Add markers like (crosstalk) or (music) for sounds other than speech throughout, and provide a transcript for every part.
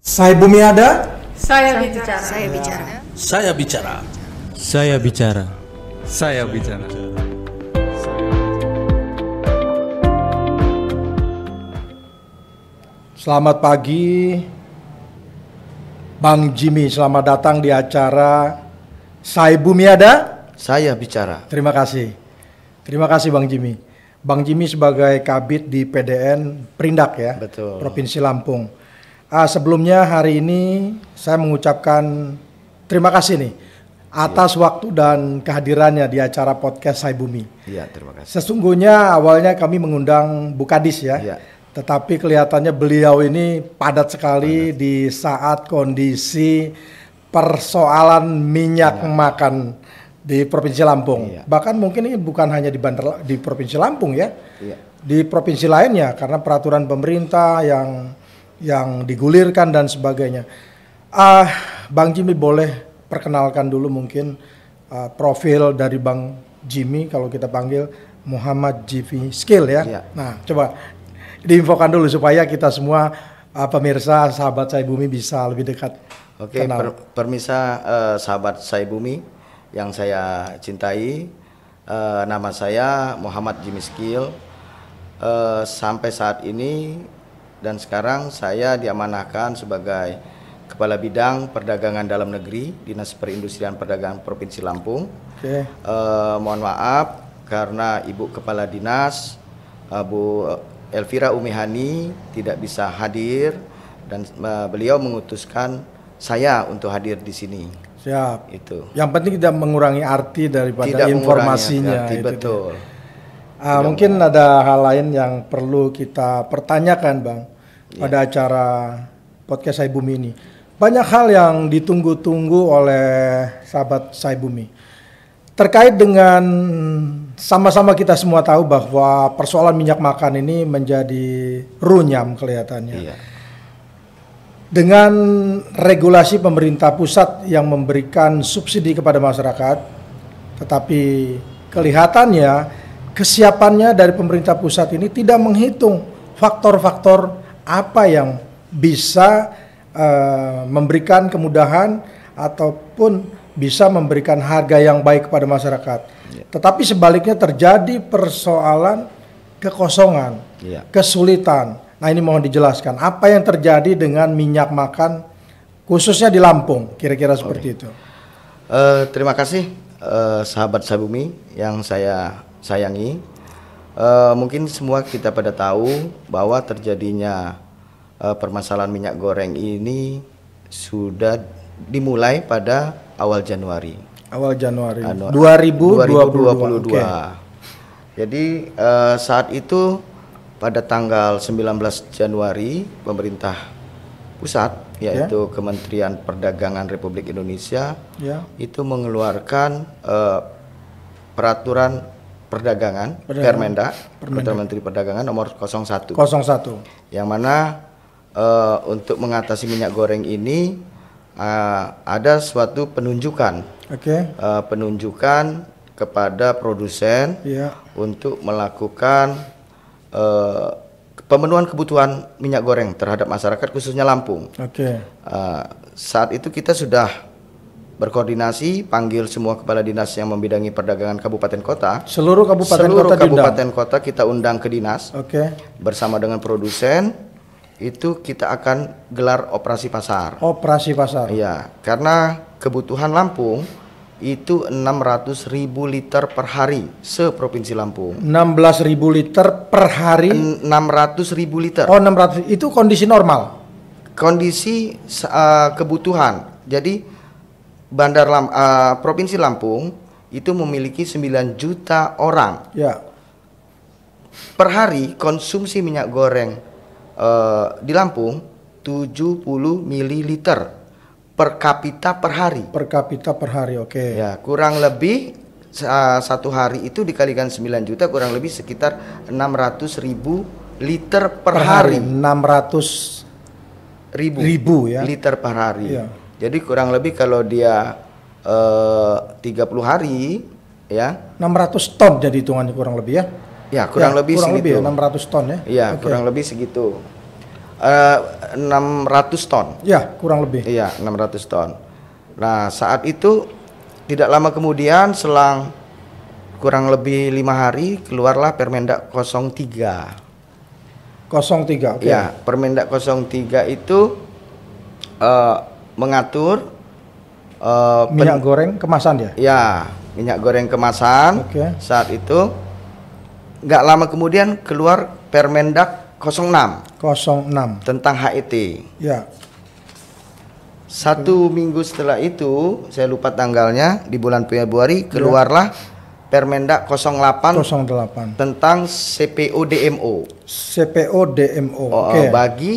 Saya Bumi Ada. Saya bicara. Saya bicara. Saya bicara. Saya bicara. Saya bicara. Selamat pagi, Bang Jimmy. Selamat datang di acara Saya Bumi Ada. Saya bicara. Terima kasih. Terima kasih Bang Jimmy. Bang Jimmy sebagai kabit di PDN Perindak ya, Betul. Provinsi Lampung Uh, sebelumnya hari ini saya mengucapkan terima kasih nih atas ya. waktu dan kehadirannya di acara podcast Bumi. Iya, terima kasih. Sesungguhnya awalnya kami mengundang Bukadis ya. ya. Tetapi kelihatannya beliau ini padat sekali padat. di saat kondisi persoalan minyak ya. makan di Provinsi Lampung. Iya. Bahkan mungkin ini bukan hanya di Bandar di Provinsi Lampung ya. Iya. Di provinsi lainnya karena peraturan pemerintah yang yang digulirkan dan sebagainya. Ah, Bang Jimmy boleh perkenalkan dulu mungkin uh, profil dari Bang Jimmy kalau kita panggil Muhammad Jivi Skill ya. ya. Nah, coba diinfokan dulu supaya kita semua uh, pemirsa sahabat saya Bumi bisa lebih dekat. Oke, okay, per permisa uh, eh, sahabat saya Bumi yang saya cintai, uh, nama saya Muhammad Jimmy Skill. Uh, sampai saat ini dan sekarang saya diamanahkan sebagai Kepala Bidang Perdagangan Dalam Negeri Dinas Perindustrian Perdagangan Provinsi Lampung. Oke. Okay. Eh, mohon maaf karena Ibu Kepala Dinas eh, Bu Elvira Umihani tidak bisa hadir dan eh, beliau mengutuskan saya untuk hadir di sini. Siap. Itu. Yang penting tidak mengurangi arti daripada tidak informasinya. Arti, itu betul. Uh, mungkin ada hal lain yang perlu kita pertanyakan, Bang yeah. pada acara podcast saya Bumi ini. Banyak hal yang ditunggu-tunggu oleh sahabat saya Bumi Terkait dengan sama-sama kita semua tahu bahwa persoalan minyak makan ini menjadi runyam kelihatannya. yeah. Dengan regulasi pemerintah pusat yang memberikan subsidi kepada masyarakat, tetapi kelihatannya kesiapannya dari pemerintah pusat ini tidak menghitung faktor-faktor apa yang bisa uh, memberikan kemudahan ataupun bisa memberikan harga yang baik kepada masyarakat. Yeah. Tetapi sebaliknya terjadi persoalan kekosongan, yeah. kesulitan. Nah ini mohon dijelaskan apa yang terjadi dengan minyak makan khususnya di Lampung, kira-kira seperti okay. itu. Uh, terima kasih uh, sahabat Sabumi yang saya sayangi Eh, mungkin semua kita pada tahu bahwa terjadinya uh, permasalahan minyak goreng ini sudah dimulai pada awal Januari. Awal Januari. Anu, 2022. 2022. Okay. Jadi uh, saat itu pada tanggal 19 Januari pemerintah pusat ya. yaitu yeah. Kementerian Perdagangan Republik Indonesia yeah. itu mengeluarkan uh, peraturan Perdagangan, Perdagangan Permenda, Permenda Menteri Perdagangan nomor 01. 01. Yang mana uh, untuk mengatasi minyak goreng ini uh, ada suatu penunjukan. Oke. Okay. Uh, eh, penunjukan kepada produsen yeah. untuk melakukan uh, pemenuhan kebutuhan minyak goreng terhadap masyarakat khususnya Lampung. Oke. Okay. Uh, saat itu kita sudah berkoordinasi panggil semua kepala dinas yang membidangi perdagangan kabupaten kota seluruh kabupaten seluruh kota kabupaten kota kita undang ke dinas oke okay. bersama dengan produsen itu kita akan gelar operasi pasar operasi pasar iya karena kebutuhan Lampung itu 600 ribu liter per hari seprovinsi Lampung. 16 ribu liter per hari. 600 ribu liter. Oh 600 itu kondisi normal. Kondisi uh, kebutuhan. Jadi Bandar Lam, uh, Provinsi Lampung itu memiliki 9 juta orang. Ya. Per hari konsumsi minyak goreng uh, di Lampung 70 mililiter per kapita per hari. Per kapita per hari, oke. Okay. Ya, kurang lebih uh, satu hari itu dikalikan 9 juta kurang lebih sekitar 600 ribu liter per, per hari. hari. 600 ribu, ribu ya? liter per hari. Ya. Jadi kurang lebih kalau dia eh, tiga puluh hari ya 600 ton jadi hitungannya kurang lebih ya ya kurang ya, lebih kurang segitu lebih ya, 600 ton ya iya okay. kurang lebih segitu uh, eh, 600 ton ya kurang lebih iya 600 ton nah saat itu tidak lama kemudian selang kurang lebih lima hari keluarlah Permendak 03 03 okay. ya Permendak 03 itu uh, mengatur uh, minyak pen, goreng kemasan ya? Ya, minyak goreng kemasan. Okay. Saat itu nggak lama kemudian keluar Permendak 06. 06 tentang HET. Ya. Satu okay. minggu setelah itu, saya lupa tanggalnya, di bulan Februari ya. keluarlah ya. Permendak 08 08 tentang CPO DMO. CPO DMO. Oh, okay. bagi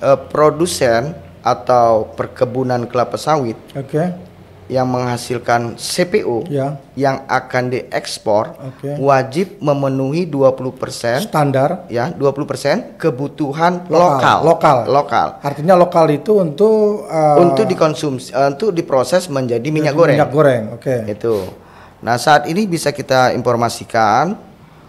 uh, produsen atau perkebunan kelapa sawit okay. yang menghasilkan CPO yeah. yang akan diekspor okay. wajib memenuhi 20% standar ya 20% kebutuhan lokal lokal lokal artinya lokal itu untuk uh, untuk dikonsumsi uh, untuk diproses menjadi minyak goreng minyak goreng oke okay. itu nah saat ini bisa kita informasikan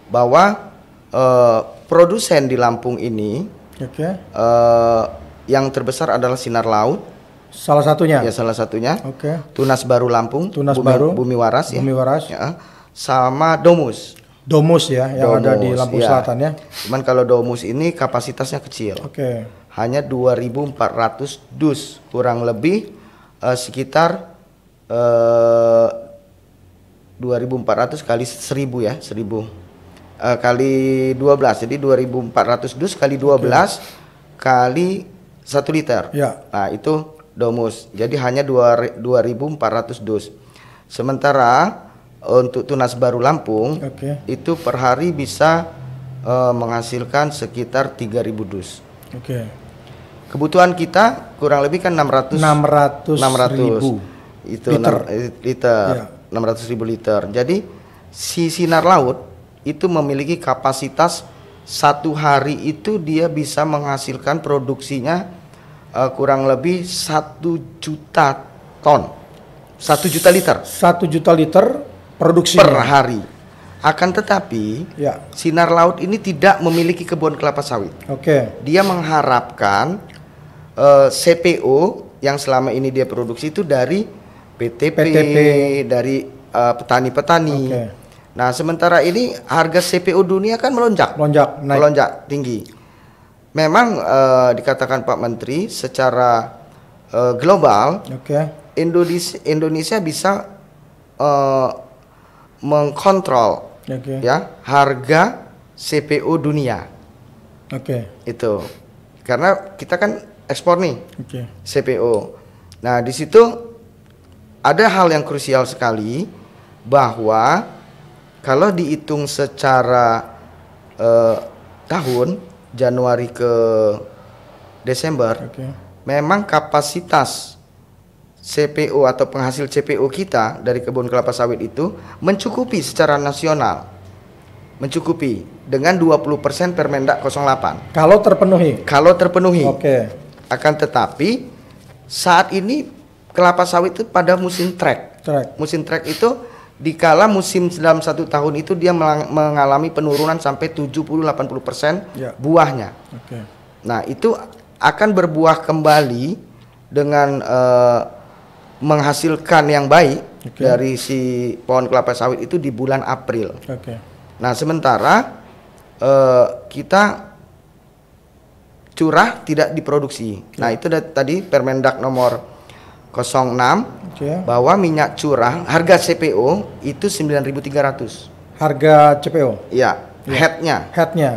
bahwa uh, produsen di Lampung ini okay. uh, yang terbesar adalah sinar laut. Salah satunya. Ya, salah satunya. Oke. Okay. Tunas Baru Lampung. Tunas Bumi, Baru. Bumi Waras ya. Bumi Waras. Ya. Sama Domus. Domus ya, yang domus, ada di Lampung ya. Selatan ya. Cuman kalau Domus ini kapasitasnya kecil. Oke. Okay. Hanya 2.400 dus, kurang lebih uh, sekitar uh, eh, 2.400 kali 1000 ya, 1000. Uh, eh, kali 12. Jadi 2.400 dus kali 12 okay. kali satu liter. Ya. Nah, itu domus. Jadi hanya 2.400 dus. Sementara untuk tunas baru Lampung okay. itu per hari bisa uh, menghasilkan sekitar 3.000 dus. Oke. Okay. Kebutuhan kita kurang lebih kan 600 600 600 ribu itu liter, eh, liter ya. 600 ribu liter. Jadi si sinar laut itu memiliki kapasitas satu hari itu dia bisa menghasilkan produksinya uh, kurang lebih satu juta ton, satu juta liter. Satu juta liter produksi per hari. Akan tetapi, ya. sinar laut ini tidak memiliki kebun kelapa sawit. Oke. Okay. Dia mengharapkan uh, eh, CPO yang selama ini dia produksi itu dari PT. PT. dari eh, petani-petani. Uh, okay. Nah, sementara ini harga CPO dunia kan melonjak. Melonjak, naik. Melonjak tinggi memang uh, dikatakan Pak Menteri secara uh, global okay. Indonesia Indonesia bisa uh, mengkontrol okay. ya harga CPO dunia. Oke. Okay. Itu karena kita kan ekspor nih okay. CPO. Nah di situ ada hal yang krusial sekali bahwa kalau dihitung secara uh, tahun Januari ke Desember, okay. memang kapasitas CPO atau penghasil CPO kita dari kebun kelapa sawit itu mencukupi secara nasional. Mencukupi dengan 20% Permendak 08. Kalau terpenuhi. Kalau terpenuhi. Oke. Okay. Akan tetapi saat ini kelapa sawit itu pada musim trek. Trek. Musim trek itu di kala musim dalam satu tahun itu dia mengalami penurunan sampai 70-80% ya. buahnya. Okay. Nah, itu akan berbuah kembali dengan uh, menghasilkan yang baik okay. dari si pohon kelapa sawit itu di bulan April. Okay. Nah, sementara uh, kita curah tidak diproduksi. Okay. Nah, itu tadi Permendak nomor 06 bahwa minyak curah harga CPO itu 9.300. Harga CPO? ya yeah. headnya. Headnya.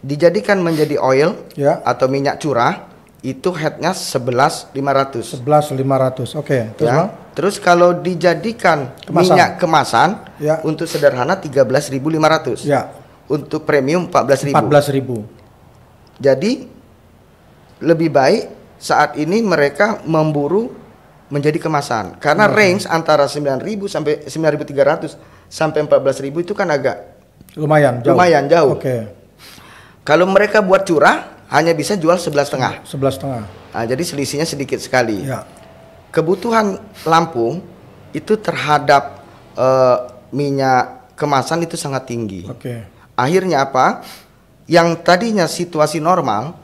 Dijadikan menjadi oil yeah. atau minyak curah itu headnya 11.500. 11.500. Oke, okay. terus ya. Terus kalau dijadikan kemasan. minyak kemasan ya. untuk sederhana 13.500. Ya. Untuk premium 14.000. 14.000. Jadi lebih baik saat ini mereka memburu menjadi kemasan karena hmm. range antara 9000 sampai 9300 sampai 14000 itu kan agak lumayan jauh. lumayan jauh. Oke. Okay. Kalau mereka buat curah hanya bisa jual sebelas setengah. Sebelas setengah. Nah, jadi selisihnya sedikit sekali. Ya. Kebutuhan Lampung itu terhadap uh, minyak kemasan itu sangat tinggi. Oke. Okay. Akhirnya apa? Yang tadinya situasi normal,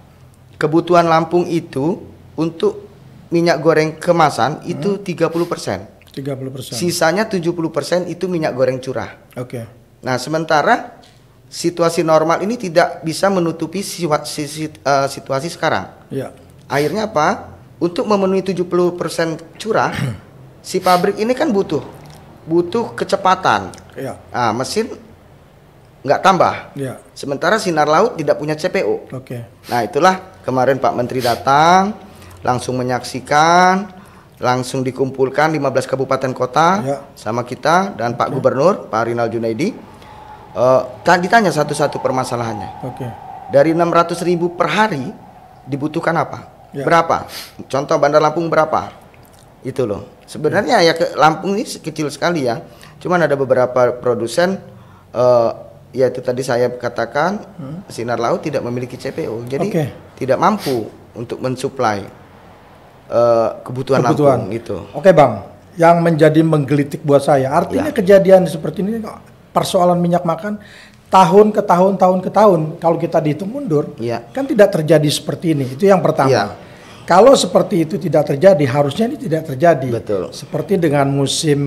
kebutuhan Lampung itu untuk minyak goreng kemasan hmm. itu 30%. 30%. Sisanya 70% itu minyak goreng curah. Oke. Okay. Nah, sementara situasi normal ini tidak bisa menutupi situasi, eh, situasi sekarang. Ya. Akhirnya apa? Untuk memenuhi 70% curah, (clears throat) si pabrik ini kan butuh butuh kecepatan. Ya. Nah, mesin nggak tambah. Ya. Sementara sinar laut tidak punya CPO. Oke. Okay. Nah, itulah kemarin Pak Menteri datang langsung menyaksikan langsung dikumpulkan 15 kabupaten kota ya. sama kita dan Pak ya. Gubernur Pak Rinal Junaidi uh, ditanya satu-satu permasalahannya okay. dari 600 ribu per hari dibutuhkan apa ya. berapa contoh Bandar Lampung berapa itu loh sebenarnya ya, ya ke Lampung ini kecil sekali ya cuman ada beberapa produsen uh, ya itu tadi saya katakan hmm. Sinar Laut tidak memiliki CPO jadi okay. tidak mampu untuk mensuplai Eh, kebutuhan, kebutuhan Lampung gitu. Oke bang, yang menjadi menggelitik buat saya artinya ya. kejadian seperti ini persoalan minyak makan tahun ke tahun tahun ke tahun kalau kita dihitung mundur ya. kan tidak terjadi seperti ini itu yang pertama. Ya. Kalau seperti itu tidak terjadi, harusnya ini tidak terjadi. Betul. Seperti dengan musim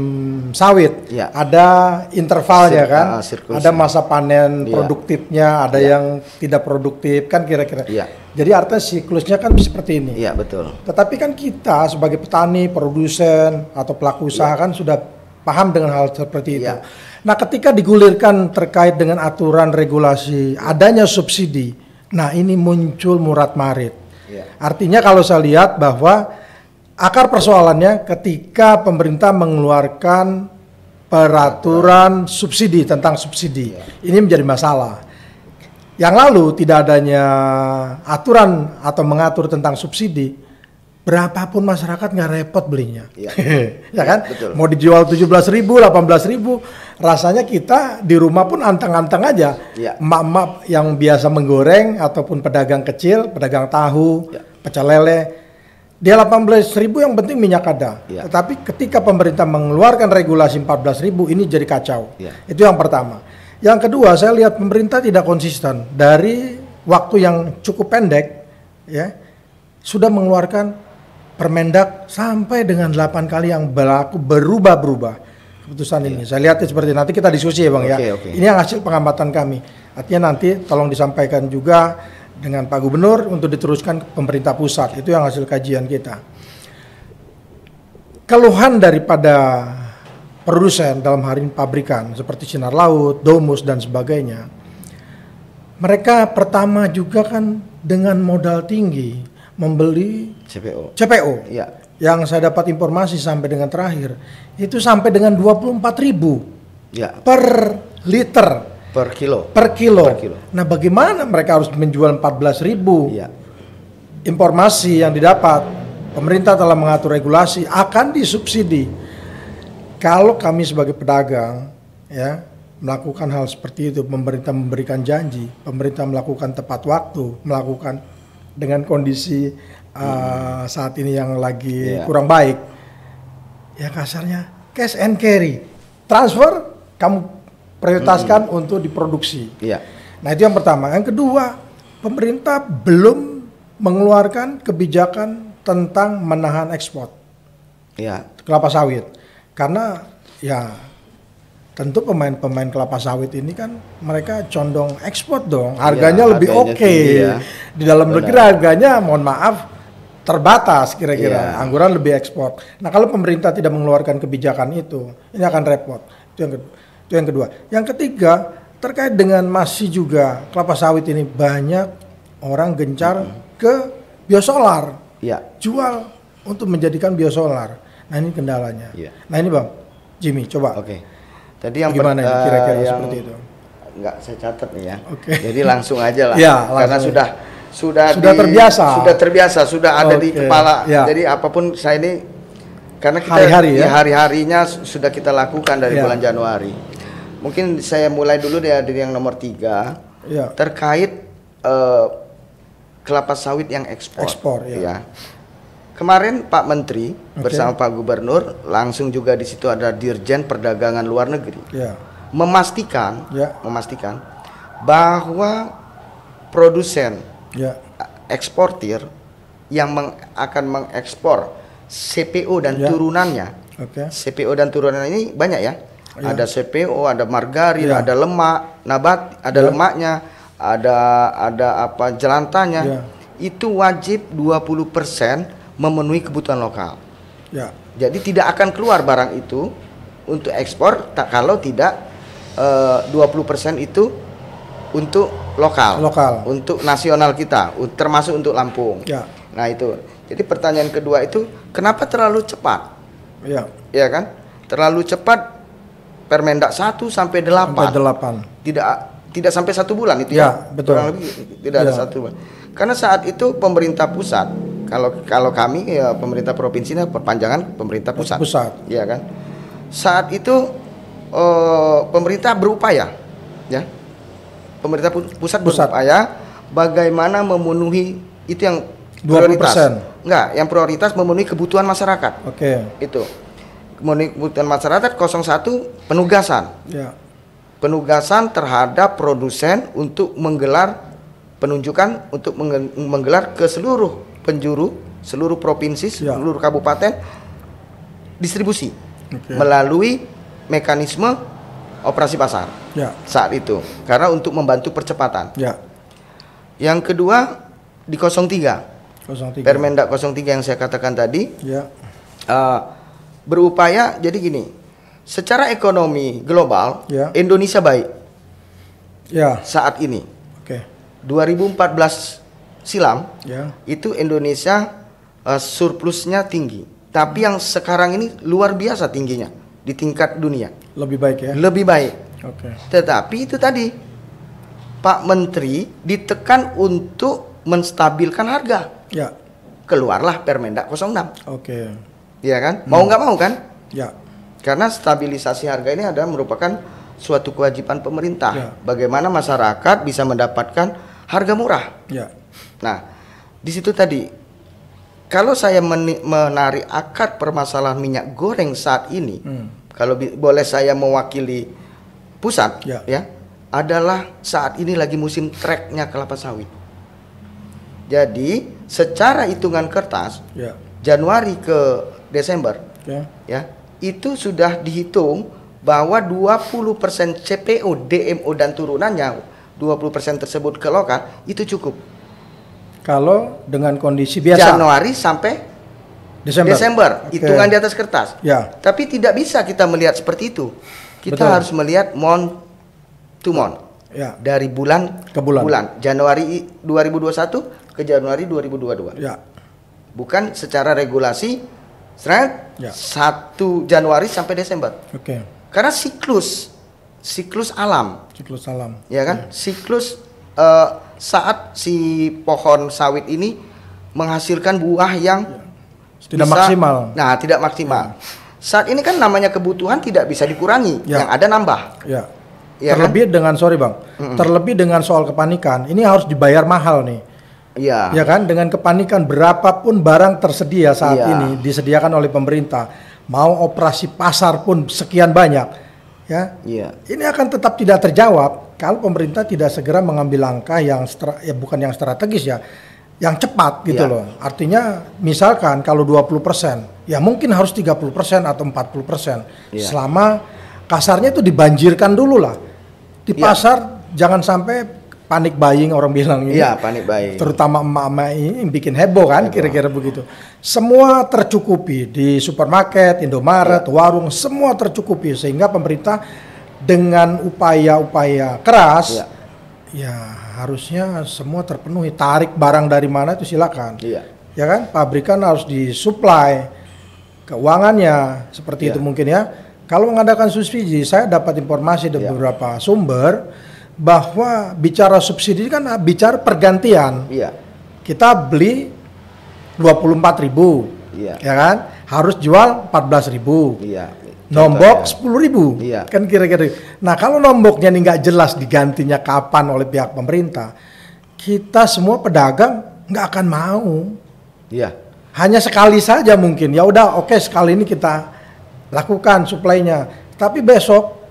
sawit, ya. ada intervalnya Sir, kan, uh, ada masa panen ya. produktifnya, ada ya. yang tidak produktif kan kira-kira. Ya. Jadi artinya siklusnya kan seperti ini. Iya betul. Tetapi kan kita sebagai petani, produsen atau pelaku usaha ya. kan sudah paham dengan hal seperti itu. Ya. Nah, ketika digulirkan terkait dengan aturan regulasi adanya subsidi, nah ini muncul murat marit Yeah. Artinya kalau saya lihat bahwa akar persoalannya ketika pemerintah mengeluarkan peraturan subsidi tentang subsidi, yeah. ini menjadi masalah. Yang lalu tidak adanya aturan atau mengatur tentang subsidi, berapapun masyarakat nggak repot belinya, Iya. (laughs) ya kan? Betul. Mau dijual tujuh belas ribu, delapan belas ribu, rasanya kita di rumah pun anteng-anteng aja. Iya. Emak-emak ya. Mak -mak yang biasa menggoreng ataupun pedagang kecil, pedagang tahu, ya. pecel lele, dia delapan belas ribu yang penting minyak ada. Ya. Tetapi ketika pemerintah mengeluarkan regulasi empat belas ribu, ini jadi kacau. Ya. Itu yang pertama. Yang kedua, saya lihat pemerintah tidak konsisten dari waktu yang cukup pendek, ya sudah mengeluarkan Permendak sampai dengan 8 kali yang berlaku berubah-berubah keputusan ini. Iya. Saya lihat seperti nanti kita diskusi ya Bang ya. Ini yang hasil pengamatan kami. Artinya nanti tolong disampaikan juga dengan Pak Gubernur untuk diteruskan pemerintah pusat. Itu yang hasil kajian kita. Keluhan daripada produsen dalam hari ini pabrikan seperti Sinar Laut, Domus dan sebagainya. Mereka pertama juga kan dengan modal tinggi membeli CPO. CPO. Iya. Yang saya dapat informasi sampai dengan terakhir itu sampai dengan 24.000 ya. per liter per kilo. Per kilo. Per kilo. Nah, bagaimana mereka harus menjual 14.000? Iya. Informasi yang didapat pemerintah telah mengatur regulasi akan disubsidi. Kalau kami sebagai pedagang ya melakukan hal seperti itu, pemerintah memberikan janji, pemerintah melakukan tepat waktu, melakukan dengan kondisi uh, hmm. Eh, saat ini yang lagi yeah. kurang baik ya kasarnya cash and carry transfer kamu prioritaskan hmm. untuk diproduksi yeah. nah itu yang pertama yang kedua pemerintah belum mengeluarkan kebijakan tentang menahan ekspor yeah. kelapa sawit karena ya tentu pemain-pemain kelapa sawit ini kan mereka condong ekspor dong iya, harganya ya, lebih oke okay. ya. di dalam negeri harganya mohon maaf terbatas kira-kira ya. angguran lebih ekspor nah kalau pemerintah tidak mengeluarkan kebijakan itu ini akan repot itu yang kedua itu yang kedua yang ketiga terkait dengan masih juga kelapa sawit ini banyak orang gencar -hmm. ke biosolar ya. jual untuk menjadikan biosolar nah ini kendalanya ya. nah ini bang Jimmy coba okay jadi yang gimana ya kira-kira eh, yang seperti itu? Enggak saya catat nih ya. Okay. Jadi langsung aja lah. ya, karena sudah sudah sudah di, terbiasa. Sudah terbiasa, sudah okay. ada di kepala. Ya. Jadi apapun saya ini karena kita hari-hari ya, ya hari-harinya sudah kita lakukan dari ya. bulan Januari. Mungkin saya mulai dulu deh dari yang nomor tiga ya. terkait uh, kelapa sawit yang ekspor. Ekspor ya. ya Kemarin Pak Menteri okay. bersama Pak Gubernur langsung juga di situ ada Dirjen Perdagangan Luar Negeri. Yeah. Memastikan, yeah. memastikan bahwa produsen yeah. eksportir yang meng, akan mengekspor CPO dan yeah. turunannya. Okay. CPO dan turunannya ini banyak ya. Yeah. Ada CPO, ada margarin, yeah. ada lemak, nabat, ada yeah. lemaknya, ada ada apa jelantanya. Yeah. Itu wajib 20% persen memenuhi kebutuhan lokal. Ya. Jadi tidak akan keluar barang itu untuk ekspor tak kalau tidak eh, uh, 20% itu untuk lokal. Lokal. Untuk nasional kita, termasuk untuk Lampung. Ya. Nah, itu. Jadi pertanyaan kedua itu kenapa terlalu cepat? Ya Iya kan? Terlalu cepat Permendak 1 sampai 8. Sampai 8. Tidak tidak sampai satu bulan itu ya, ya? betul. kurang lebih tidak ya. ada satu bulan. Karena saat itu pemerintah pusat kalau kalau kami ya pemerintah provinsi nah perpanjangan pemerintah pusat. Pusat. Iya kan. Saat itu eh, pemerintah berupaya ya. Pemerintah pusat, pusat. berupaya bagaimana memenuhi itu yang prioritas. Enggak, yang prioritas memenuhi kebutuhan masyarakat. Oke. Okay. Itu. Memenuhi kebutuhan masyarakat 01 penugasan. Ya. Penugasan terhadap produsen untuk menggelar penunjukan untuk menggelar ke seluruh penjuru seluruh provinsi ya. seluruh kabupaten distribusi okay. melalui mekanisme operasi pasar ya. saat itu karena untuk membantu percepatan ya. yang kedua di 03 03 Permendak 03 yang saya katakan tadi ya. uh, berupaya jadi gini secara ekonomi global ya. Indonesia baik ya. saat ini okay. 2014 silam ya. itu Indonesia uh, surplusnya tinggi. Tapi yang sekarang ini luar biasa tingginya di tingkat dunia. Lebih baik ya. Lebih baik. Oke. Okay. Tetapi itu tadi Pak Menteri ditekan untuk menstabilkan harga. Ya. Keluarlah Permendak 06. Oke. Okay. ya kan? Hmm. Mau nggak mau kan? Ya. Karena stabilisasi harga ini adalah merupakan suatu kewajiban pemerintah. Ya. Bagaimana masyarakat bisa mendapatkan harga murah? Ya Nah, di situ tadi kalau saya men menarik akar permasalahan minyak goreng saat ini, hmm. kalau boleh saya mewakili pusat, ya. ya, adalah saat ini lagi musim treknya kelapa sawit. Jadi secara hitungan kertas, ya. Januari ke Desember, ya. ya, itu sudah dihitung bahwa 20% CPO, DMO dan turunannya 20% tersebut ke lokal itu cukup kalau dengan kondisi biasa Januari sampai Desember, Desember okay. hitungan di atas kertas. Ya. Tapi tidak bisa kita melihat seperti itu. Kita Betul. harus melihat mon to mon. Ya. Dari bulan ke bulan. bulan. Januari 2021 ke Januari 2022. Ya. Bukan secara regulasi seret ya. 1 Januari sampai Desember. Oke. Okay. Karena siklus siklus alam. Siklus alam. Ya kan? Ya. Siklus uh, saat si pohon sawit ini menghasilkan buah yang iya. tidak bisa, maksimal. Nah, tidak maksimal. Ya. Saat ini kan namanya kebutuhan tidak bisa dikurangi, ya. yang ada nambah. Ya. ya terlebih kan? dengan sorry bang, mm -mm. terlebih dengan soal kepanikan, ini harus dibayar mahal nih. Iya. Ya kan dengan kepanikan berapapun barang tersedia saat ya. ini disediakan oleh pemerintah, mau operasi pasar pun sekian banyak ya. Yeah. Ini akan tetap tidak terjawab kalau pemerintah tidak segera mengambil langkah yang ya bukan yang strategis ya, yang cepat gitu yeah. loh. Artinya misalkan kalau 20%, ya mungkin harus 30% atau 40%. Yeah. Iya. Selama kasarnya itu dibanjirkan dulu lah. Di iya. pasar jangan sampai panik buying orang bilang ini. Iya, panik buying. Terutama emak-emak ini bikin heboh kan kira-kira begitu. Semua tercukupi di supermarket, Indomaret, ya. warung, semua tercukupi sehingga pemerintah dengan upaya-upaya keras ya. ya harusnya semua terpenuhi. Tarik barang dari mana itu silakan. Iya. Ya kan? Pabrikan harus disuplai keuangannya seperti ya. itu mungkin ya. Kalau mengadakan subsidi, saya dapat informasi dari ya. beberapa sumber bahwa bicara subsidi kan bicara pergantian. Iya. Kita beli 24 ribu, iya. ya kan? Harus jual 14 ribu. Iya. Nombok sepuluh 10 ribu, iya. kan kira-kira. Nah kalau nomboknya ini nggak jelas digantinya kapan oleh pihak pemerintah, kita semua pedagang nggak akan mau. Iya. Hanya sekali saja mungkin. Ya udah, oke okay, sekali ini kita lakukan suplainya. Tapi besok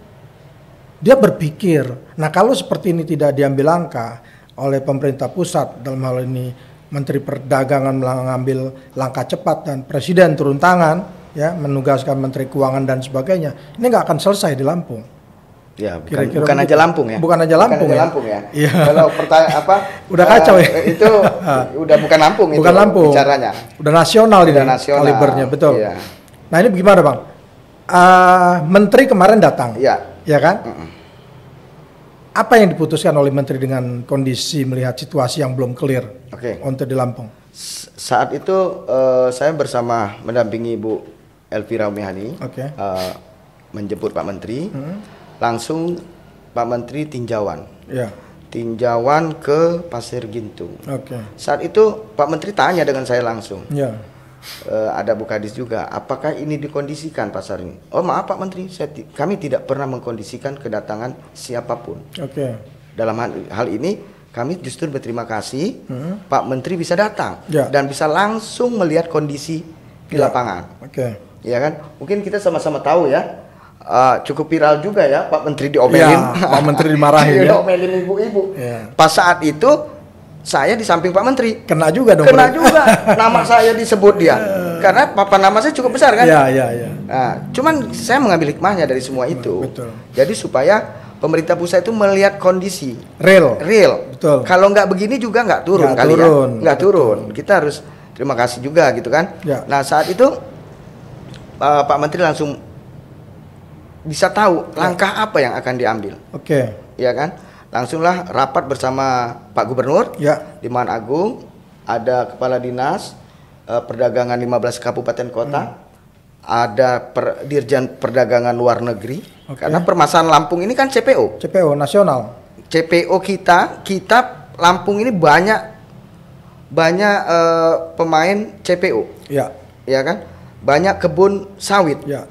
dia berpikir. Nah, kalau seperti ini tidak diambil langkah oleh pemerintah pusat dalam hal ini Menteri Perdagangan mengambil langkah cepat dan Presiden turun tangan ya menugaskan Menteri Keuangan dan sebagainya, ini nggak akan selesai di Lampung. Ya, bukan, Kira -kira bukan aja Lampung ya. Bukan aja Lampung. Bukan ya. Lampung ya. Iya. Kalau pertanyaan (laughs) apa? udah kacau eh, ya. Itu (laughs) udah bukan Lampung bukan itu Lampung. bicaranya. Udah nasional udah ini nasional. kalibernya, betul. Ya. Nah, ini bagaimana Bang? Uh, menteri kemarin datang. Ya ya kan? Mm -mm. Apa yang diputuskan oleh menteri dengan kondisi melihat situasi yang belum clear okay. untuk di Lampung? Saat itu uh, saya bersama mendampingi Ibu Elvira Umihani okay. uh, eh, menjemput Pak Menteri, mm. langsung Pak Menteri tinjauan. Yeah. Tinjauan ke Pasir Gintung. Okay. Saat itu Pak Menteri tanya dengan saya langsung. Yeah uh, ada Bukadis juga. Apakah ini dikondisikan pasar ini? Oh maaf Pak Menteri, saya kami tidak pernah mengkondisikan kedatangan siapapun. Oke. Okay. Dalam hal, hal ini kami justru berterima kasih hmm. Pak Menteri bisa datang yeah. dan bisa langsung melihat kondisi di yeah. lapangan. Oke. Okay. Ya kan? Mungkin kita sama-sama tahu ya. Uh, cukup viral juga ya Pak Menteri diomelin. Ya, Pak Menteri dimarahin (laughs) iya, ya. Diomelin ibu-ibu. Ya. Pas saat itu saya di samping Pak Menteri. Kena juga dong. Kena juga. (laughs) Nama saya disebut dia. Eh. Karena papa nama saya cukup besar kan? Iya, iya, ya Nah, cuman saya mengambil hikmahnya dari semua iya, itu. Betul. Jadi supaya pemerintah pusat itu melihat kondisi real. Real. Betul. Kalau nggak begini juga nggak turun nggak kali ya. turun. ya. Nggak turun. Kita harus terima kasih juga gitu kan. Ya. Nah, saat itu uh, Pak Menteri langsung bisa tahu ya. langkah ya. apa yang akan diambil. Oke. Okay. Iya kan? langsunglah rapat bersama Pak Gubernur ya. di Mahan Agung ada kepala dinas eh, perdagangan 15 kabupaten kota hmm. ada per, dirjen perdagangan luar negeri okay. karena permasalahan Lampung ini kan CPO CPO nasional CPO kita kita Lampung ini banyak banyak eh, pemain CPO ya ya kan banyak kebun sawit ya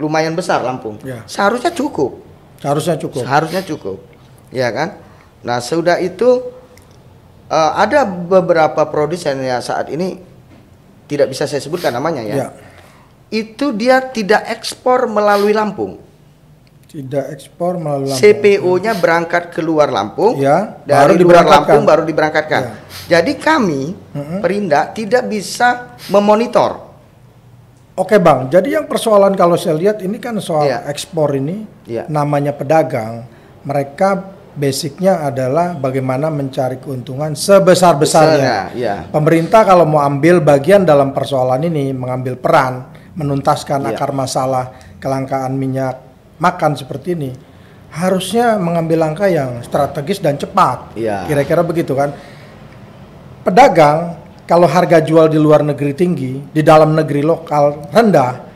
lumayan besar Lampung ya. seharusnya cukup seharusnya cukup seharusnya cukup ya kan? Nah, sudah itu uh, ada beberapa produsen yang saat ini tidak bisa saya sebutkan namanya ya. ya. Itu dia tidak ekspor melalui Lampung. Tidak ekspor melalui Lampung. CPO-nya berangkat keluar Lampung, ya, dari baru luar Lampung baru diberangkatkan. Ya. Jadi kami mm -hmm. Perindak tidak bisa memonitor. Oke bang, jadi yang persoalan kalau saya lihat ini kan soal ya. ekspor ini, ya. namanya pedagang, mereka basicnya adalah bagaimana mencari keuntungan sebesar-besarnya. Ya. Pemerintah kalau mau ambil bagian dalam persoalan ini, mengambil peran, menuntaskan ya. akar masalah kelangkaan minyak makan seperti ini, harusnya mengambil langkah yang strategis dan cepat. kira Kira-kira begitu kan. Pedagang kalau harga jual di luar negeri tinggi, di dalam negeri lokal rendah,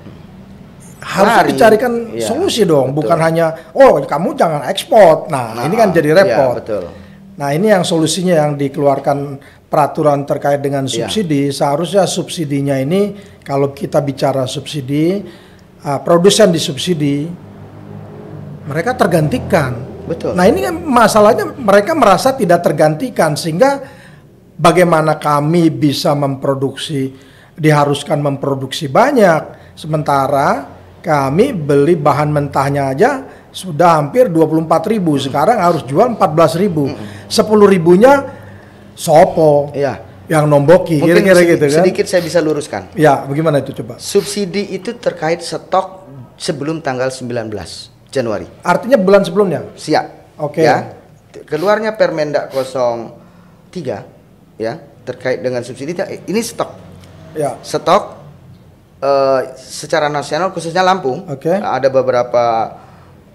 harus Lari. dicarikan ya, solusi dong, betul. bukan hanya oh kamu jangan ekspor. Nah, nah, ini kan jadi iya, repot. Ya, betul. Nah, ini yang solusinya yang dikeluarkan peraturan terkait dengan iya. subsidi. Ya. Seharusnya subsidinya ini kalau kita bicara subsidi, uh, produsen disubsidi, mereka tergantikan. Betul. Nah, ini kan masalahnya mereka merasa tidak tergantikan sehingga bagaimana kami bisa memproduksi diharuskan memproduksi banyak sementara kami beli bahan mentahnya aja sudah hampir empat ribu. Hmm. Sekarang harus jual belas ribu. Hmm. ribunya sopo. Iya. Yang nomboki, kira-kira gitu kan. Sedikit saya bisa luruskan. Ya, bagaimana itu coba? Subsidi itu terkait stok sebelum tanggal 19 Januari. Artinya bulan sebelumnya? Siap. Oke. Okay. Ya. Keluarnya Permendak 03 ya terkait dengan subsidi ini stok. Ya. Stok Eh, secara nasional khususnya Lampung okay. uh, ada beberapa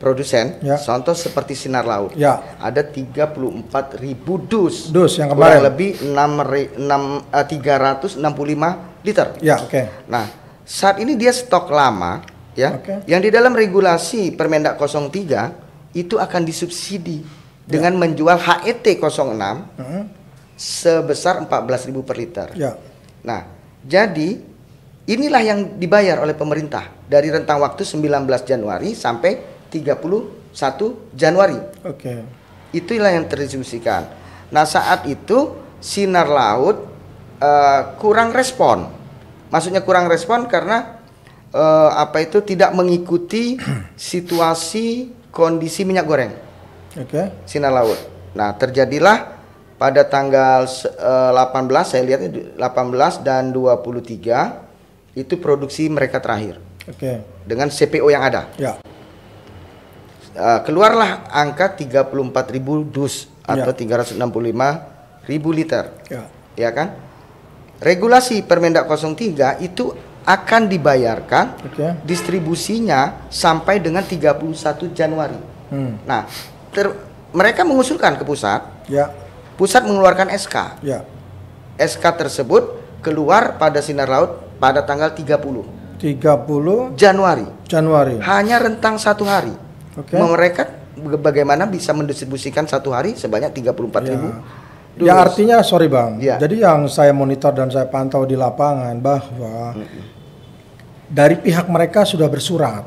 produsen ya. contoh seperti sinar laut ya. ada 34 ribu dus dus yang kemarin kurang lebih 6, 6 uh, 365 liter ya oke okay. nah saat ini dia stok lama ya okay. yang di dalam regulasi Permendak 03 itu akan disubsidi ya. dengan menjual HET 06 uh -huh. sebesar 14.000 per liter ya. nah jadi Inilah yang dibayar oleh pemerintah dari rentang waktu 19 Januari sampai 31 Januari. Oke. Okay. Itulah yang terdistribusikan. Nah, saat itu sinar laut uh, kurang respon. Maksudnya kurang respon karena uh, apa itu tidak mengikuti (clears throat) situasi kondisi minyak goreng. Oke. Okay. Sinar laut. Nah, terjadilah pada tanggal uh, eh, 18 saya lihatnya 18 dan 23 itu produksi mereka terakhir. Okay. Dengan CPO yang ada. Ya. Uh, keluarlah angka 34.000 dus ya. atau ya. 365.000 liter. Ya. Ya kan? Regulasi Permendak 03 itu akan dibayarkan okay. distribusinya sampai dengan 31 Januari. Hmm. Nah, ter, mereka mengusulkan ke pusat. Ya. Pusat mengeluarkan SK. Ya. SK tersebut keluar pada sinar laut pada tanggal 30. 30 Januari. Januari. Hanya rentang satu hari. Oke. Okay. Mereka bagaimana bisa mendistribusikan satu hari sebanyak 34 ya. ribu Dulu. Ya artinya sorry bang. Ya. Jadi yang saya monitor dan saya pantau di lapangan bahwa mm -hmm. dari pihak mereka sudah bersurat.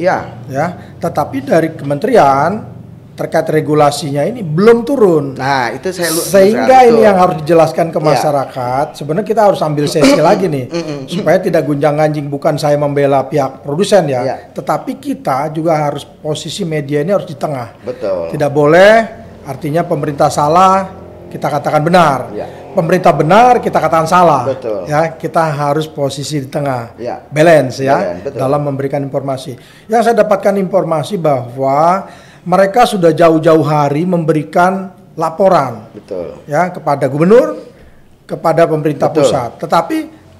Ya. Ya. Tetapi dari kementerian terkait regulasinya ini belum turun. Nah, itu saya sehingga ini yang harus dijelaskan ke ya. masyarakat. Sebenarnya kita harus ambil sesi (coughs) lagi nih supaya tidak gunjang-ganjing bukan saya membela pihak produsen ya, ya, tetapi kita juga harus posisi media ini harus di tengah. Betul. Tidak boleh artinya pemerintah salah kita katakan benar. Ya. Pemerintah benar kita katakan salah. Betul. Ya, kita harus posisi di tengah. Ya. Balance ya Balance, dalam memberikan informasi. Yang saya dapatkan informasi bahwa mereka sudah jauh-jauh hari memberikan laporan Betul. ya kepada gubernur, kepada pemerintah Betul. pusat. Tetapi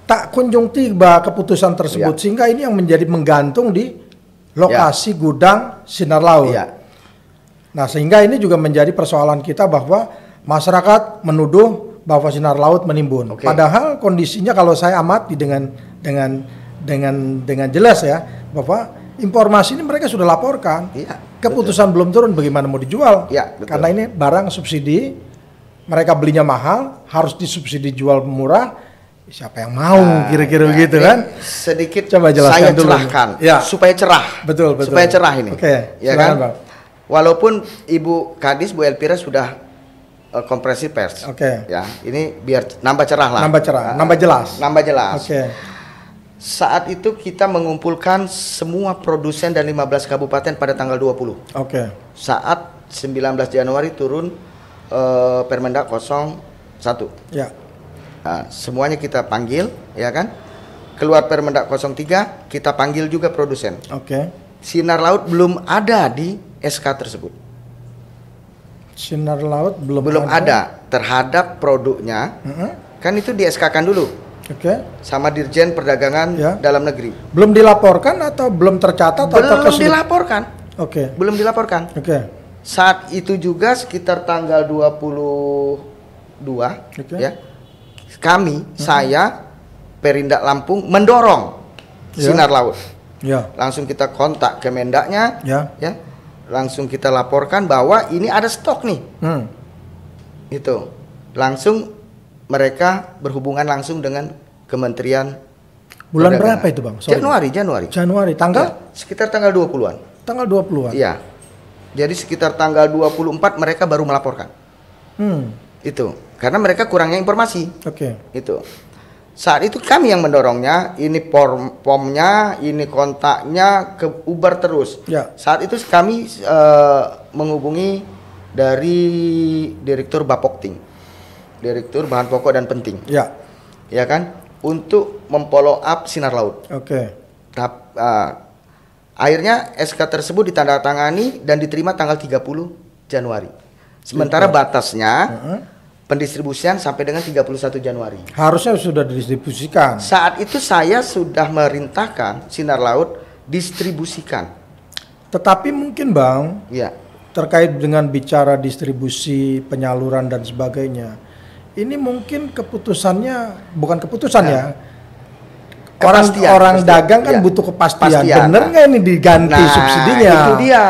tak kunjung tiba keputusan tersebut ya. sehingga ini yang menjadi menggantung di lokasi ya. gudang sinar laut. Ya. Nah, sehingga ini juga menjadi persoalan kita bahwa masyarakat menuduh bahwa sinar laut menimbun. Okay. Padahal kondisinya kalau saya amati dengan dengan dengan dengan jelas ya bahwa informasi ini mereka sudah laporkan. Iya. Keputusan betul. belum turun bagaimana mau dijual? Iya, betul. Karena ini barang subsidi, mereka belinya mahal, harus disubsidi jual murah. Siapa yang mau nah, kira-kira nah, begitu gitu kan? Sedikit coba jelaskan saya dulu. cerahkan ya. supaya cerah. Betul, betul. Supaya cerah ini. Oke. Okay, ya kan? Bang. Walaupun Ibu Kadis Bu Elvira sudah uh, kompresi pers. Oke. Okay. Ya, ini biar nambah cerah lah. Nambah cerah, uh, nambah jelas. Nambah jelas. Oke. Okay saat itu kita mengumpulkan semua produsen dan 15 kabupaten pada tanggal 20. Oke. Okay. Saat 19 Januari turun uh, eh, Permendak 01. Ya. Nah, semuanya kita panggil, ya kan? Keluar Permendak 03, kita panggil juga produsen. Oke. Okay. Sinar laut belum ada di SK tersebut. Sinar laut belum belum ada, ada terhadap produknya. Mm -hmm. Kan itu di SK-kan dulu okay. sama Dirjen Perdagangan ya. Dalam Negeri. Belum dilaporkan atau belum tercatat belum atau Belum dilaporkan. Oke. Okay. Belum dilaporkan. Oke. Okay. Saat itu juga sekitar tanggal 22 okay. ya. Kami, hmm. saya Perindak Lampung mendorong ya. Sinar Laut. Ya. Langsung kita kontak ke mendaknya. ya. ya. Langsung kita laporkan bahwa ini ada stok nih. Hmm. Itu. Langsung mereka berhubungan langsung dengan Kementerian Bulan Perdagangan. berapa itu, Bang? Sorry. Januari, Januari. Januari, tanggal? Ya, sekitar tanggal 20-an. Tanggal 20-an. Iya. Jadi sekitar tanggal 24 mereka baru melaporkan. Hmm. Itu. Karena mereka kurangnya informasi. Oke. Okay. Itu. Saat itu kami yang mendorongnya, ini form formnya, ini kontaknya ke Uber terus. Ya. Saat itu kami uh, menghubungi dari Direktur Bapokting direktur bahan pokok dan penting. Ya. Ya kan? Untuk memfollow up sinar laut. Oke. Okay. uh, ah, akhirnya SK tersebut ditandatangani dan diterima tanggal 30 Januari. Sementara batasnya uh -huh. pendistribusian sampai dengan 31 Januari. Harusnya sudah didistribusikan. Saat itu saya sudah merintahkan sinar laut distribusikan. Tetapi mungkin Bang, ya. terkait dengan bicara distribusi, penyaluran dan sebagainya ini mungkin keputusannya bukan keputusan ya. ya. Orang kepastian, orang pastian. dagang kan ya. butuh kepastian. Pastian. Bener nggak ini diganti nah, subsidinya? Itu dia.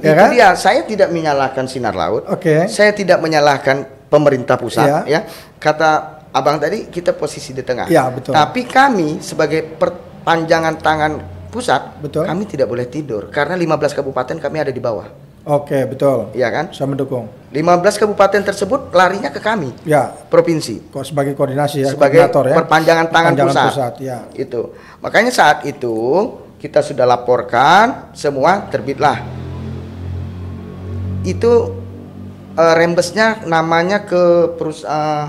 Ya itu kan? dia. Saya tidak menyalahkan sinar laut. Oke. Okay. Saya tidak menyalahkan pemerintah pusat. Ya. ya. Kata abang tadi kita posisi di tengah. Ya betul. Tapi kami sebagai perpanjangan tangan pusat, betul. kami tidak boleh tidur karena 15 kabupaten kami ada di bawah. Oke, betul. Iya kan? Saya mendukung. 15 kabupaten tersebut larinya ke kami. Ya. Provinsi. Kok sebagai koordinasi ya, sebagai ya. Perpanjangan tangan perpanjangan pusat. pusat ya. Itu. Makanya saat itu kita sudah laporkan semua terbitlah. Itu uh, rembesnya namanya ke perusahaan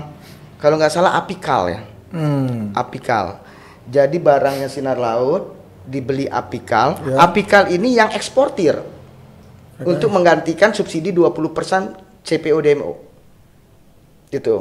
uh, eh, kalau nggak salah apikal ya. Hmm. Apikal. Jadi barangnya sinar laut dibeli apikal. Ya. Apikal ini yang eksportir okay. untuk menggantikan subsidi 20% CPO DMO. Gitu.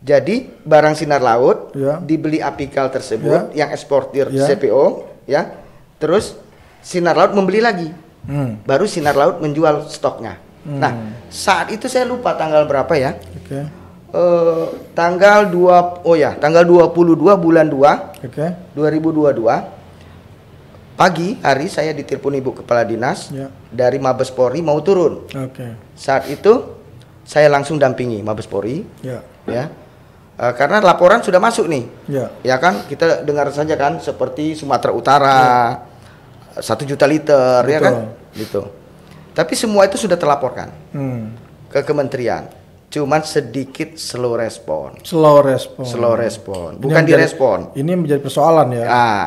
Jadi barang sinar laut yeah. dibeli apikal tersebut yeah. yang eksportir yeah. CPO ya. Terus sinar laut membeli lagi. Hmm. Baru sinar laut menjual stoknya. Hmm. Nah, saat itu saya lupa tanggal berapa ya. Okay. Uh, eh, tanggal 2 oh ya, tanggal 22 bulan 2. Okay. 2022. Pagi hari saya ditelepon Ibu Kepala Dinas. Yeah dari Mabes Polri mau turun. Okay. Saat itu saya langsung dampingi Mabes Polri. Yeah. Ya. Uh, karena laporan sudah masuk nih. Yeah. Ya kan kita dengar saja kan seperti Sumatera Utara ya. satu yeah. juta liter Betul. ya kan gitu. Tapi semua itu sudah terlaporkan hmm. ke kementerian. Cuman sedikit slow respon. Slow respon. Slow respon. Bukan menjadi, direspon. ini menjadi persoalan ya. Nah,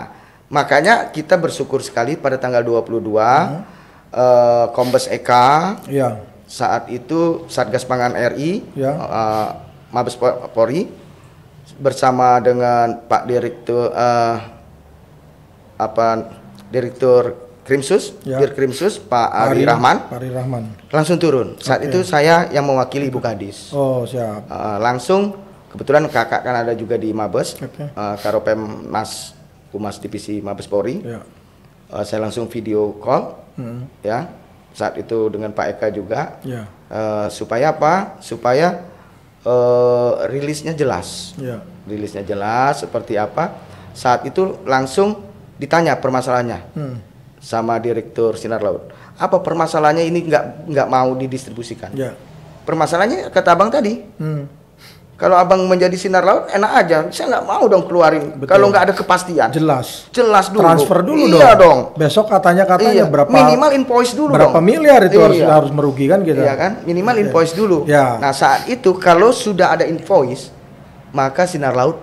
makanya kita bersyukur sekali pada tanggal 22 hmm Eh, Kombes Eka ya. saat itu Satgas Pangan RI ya. uh, eh, Mabes Polri bersama dengan Pak Direktur uh, apa Direktur Krimsus, ya. Krimsus Pak Ari, Rahman. Rahman. Langsung turun. Saat okay. itu saya yang mewakili Ibu Kadis. Oh, siap. Uh, langsung kebetulan kakak kan ada juga di Mabes. Okay. Uh, Karopem Mas Humas Divisi Mabes Polri. Ya. Uh, saya langsung video call hmm. ya saat itu dengan Pak Eka juga yeah. Ya. uh, supaya apa supaya uh, rilisnya jelas yeah. rilisnya jelas seperti apa saat itu langsung ditanya permasalahannya hmm. sama direktur sinar laut apa permasalahannya ini nggak nggak mau didistribusikan yeah. permasalahannya kata abang tadi hmm kalau abang menjadi sinar laut enak aja. Saya nggak mau dong keluarin. Betul. Kalau nggak ada kepastian. Jelas. Jelas dulu. Transfer dulu iya dong. dong. Besok katanya katanya iya. berapa minimal invoice dulu berapa dong. Berapa miliar itu iya. harus harus merugikan kita. Iya kan? Minimal iya. invoice dulu. Iya. Nah, saat itu kalau sudah ada invoice maka sinar laut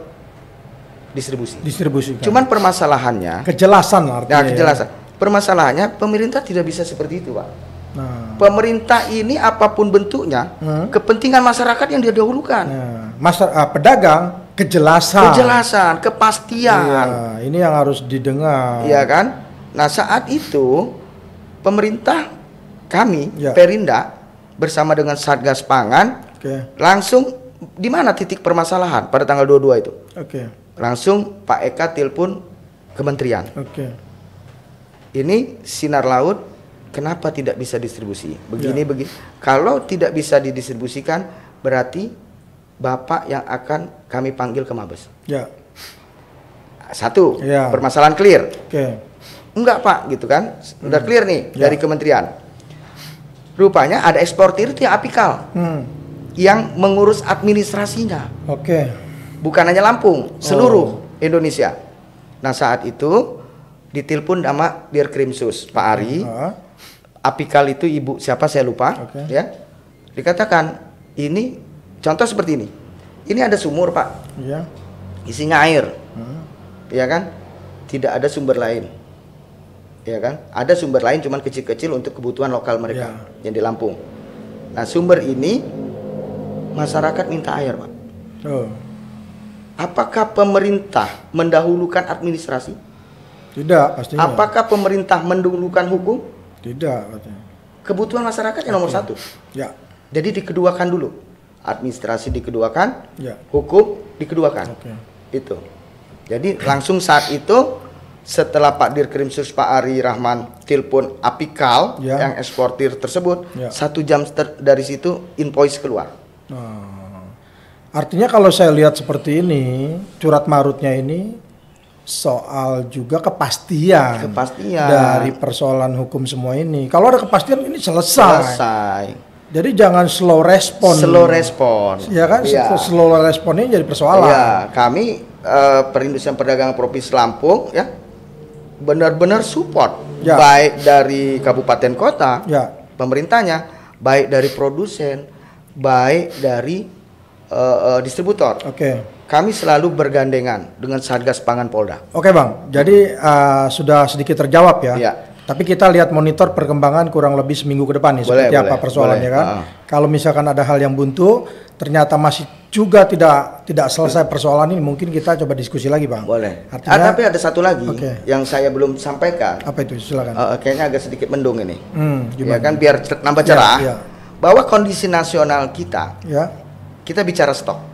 distribusi. Distribusi. Cuman permasalahannya kejelasan artinya. Nah, ya. kejelasan. Ya. Permasalahannya pemerintah tidak bisa seperti itu, Pak Nah. Pemerintah ini apapun bentuknya, hmm. kepentingan masyarakat yang didahulukan. Nah, master, uh, ah, pedagang kejelasan, kejelasan, kepastian. Iya, ini yang harus didengar. Iya kan? Nah saat itu pemerintah kami ya. Perinda bersama dengan Satgas Pangan okay. langsung di mana titik permasalahan pada tanggal 22 itu. Oke. Okay. Langsung Pak Eka telepon kementerian. Oke. Okay. Ini Sinar Laut Kenapa tidak bisa distribusi? Begini ya. begini. Kalau tidak bisa didistribusikan, berarti bapak yang akan kami panggil ke Mabes. Ya. Satu, ya. permasalahan clear. Okay. Enggak pak, gitu kan? Udah hmm. clear nih ya. dari kementerian. Rupanya ada eksportir itu yang apikal, hmm. yang mengurus administrasinya. Oke. Okay. Bukan hanya Lampung, seluruh oh. Indonesia. Nah saat itu ditelepon sama Dirkrimsus Pak Ari. Uh -huh apikal itu ibu siapa saya lupa okay. ya dikatakan ini contoh seperti ini ini ada sumur pak yeah. isinya air hmm. ya kan tidak ada sumber lain ya kan ada sumber lain cuman kecil-kecil untuk kebutuhan lokal mereka yeah. yang di Lampung nah sumber ini masyarakat minta air pak oh. apakah pemerintah mendahulukan administrasi tidak pastinya apakah pemerintah mendahulukan hukum tidak. Kebutuhan masyarakat yang nomor satu. Ya. Jadi dikeduakan dulu. Administrasi dikeduakan, ya. hukum dikeduakan. oke Itu. Jadi langsung saat itu setelah Pak Dirkrimsus Pak Ari Rahman telepon Apikal ya. yang eksportir tersebut, ya. satu jam dari situ invoice keluar. Hmm. artinya kalau saya lihat seperti ini, curat marutnya ini soal juga kepastian, kepastian dari persoalan hukum semua ini. Kalau ada kepastian ini selesai. Selesai. Jadi jangan slow respon. Slow respon. Ya kan, ya. slow respon ini jadi persoalan. Ya, kami uh, eh, Perindustrian Perdagangan Provinsi Lampung ya benar-benar support ya. baik dari kabupaten kota, ya. pemerintahnya, baik dari produsen, baik dari uh, distributor. Oke. Okay kami selalu bergandengan dengan Satgas Pangan Polda. Oke bang, jadi uh, sudah sedikit terjawab ya. ya. Tapi kita lihat monitor perkembangan kurang lebih seminggu ke depan nih boleh, seperti boleh, apa persoalannya boleh. kan. Uh. Kalau misalkan ada hal yang buntu, ternyata masih juga tidak tidak selesai persoalan ini, mungkin kita coba diskusi lagi bang. Boleh. Artinya, ah, tapi ada satu lagi okay. yang saya belum sampaikan. Apa itu? Silakan. Uh, kayaknya agak sedikit mendung ini. Hmm, ya kan biar nambah cerah. Ya, ya. Bahwa kondisi nasional kita, ya. kita bicara stok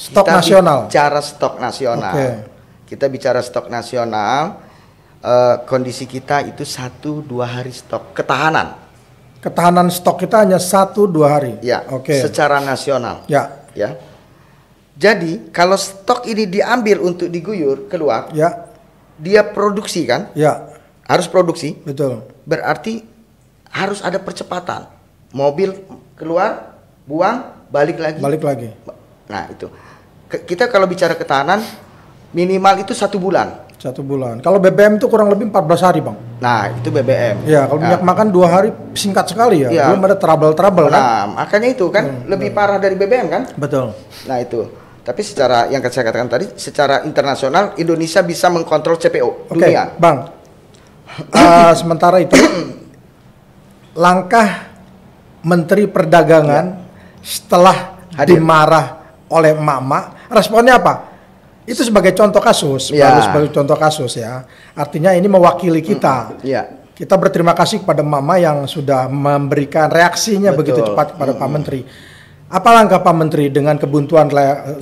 Stok kita nasional. Bicara stok nasional. Okay. Kita bicara stok nasional. Uh, kondisi kita itu satu dua hari stok ketahanan. Ketahanan stok kita hanya satu dua hari. Ya. Oke. Okay. Secara nasional. Ya. Ya. Jadi kalau stok ini diambil untuk diguyur keluar, ya. dia produksi kan? Ya. Harus produksi. Betul. Berarti harus ada percepatan. Mobil keluar, buang, balik lagi. Balik lagi. Nah itu kita kalau bicara ketahanan minimal itu satu bulan. Satu bulan. Kalau BBM itu kurang lebih 14 hari, Bang. Nah, itu BBM. Iya, ya, kalau minyak makan dua hari singkat sekali ya. ya. Belum ada trouble-trouble nah, kan. Nah, makanya itu kan hmm, lebih hmm. parah dari BBM kan? Betul. Nah, itu. Tapi secara yang saya katakan tadi, secara internasional Indonesia bisa mengkontrol CPO okay, dunia. Bang. uh, (clears throat) sementara itu langkah Menteri Perdagangan ya. setelah Hadir. dimarah oleh mama, responnya apa? Itu sebagai contoh kasus, ya. baru sebagai contoh kasus ya. Artinya ini mewakili kita. ya. Kita berterima kasih kepada mama yang sudah memberikan reaksinya Betul. begitu cepat kepada -hmm. Pak Menteri. Apa langkah Pak Menteri dengan kebuntuan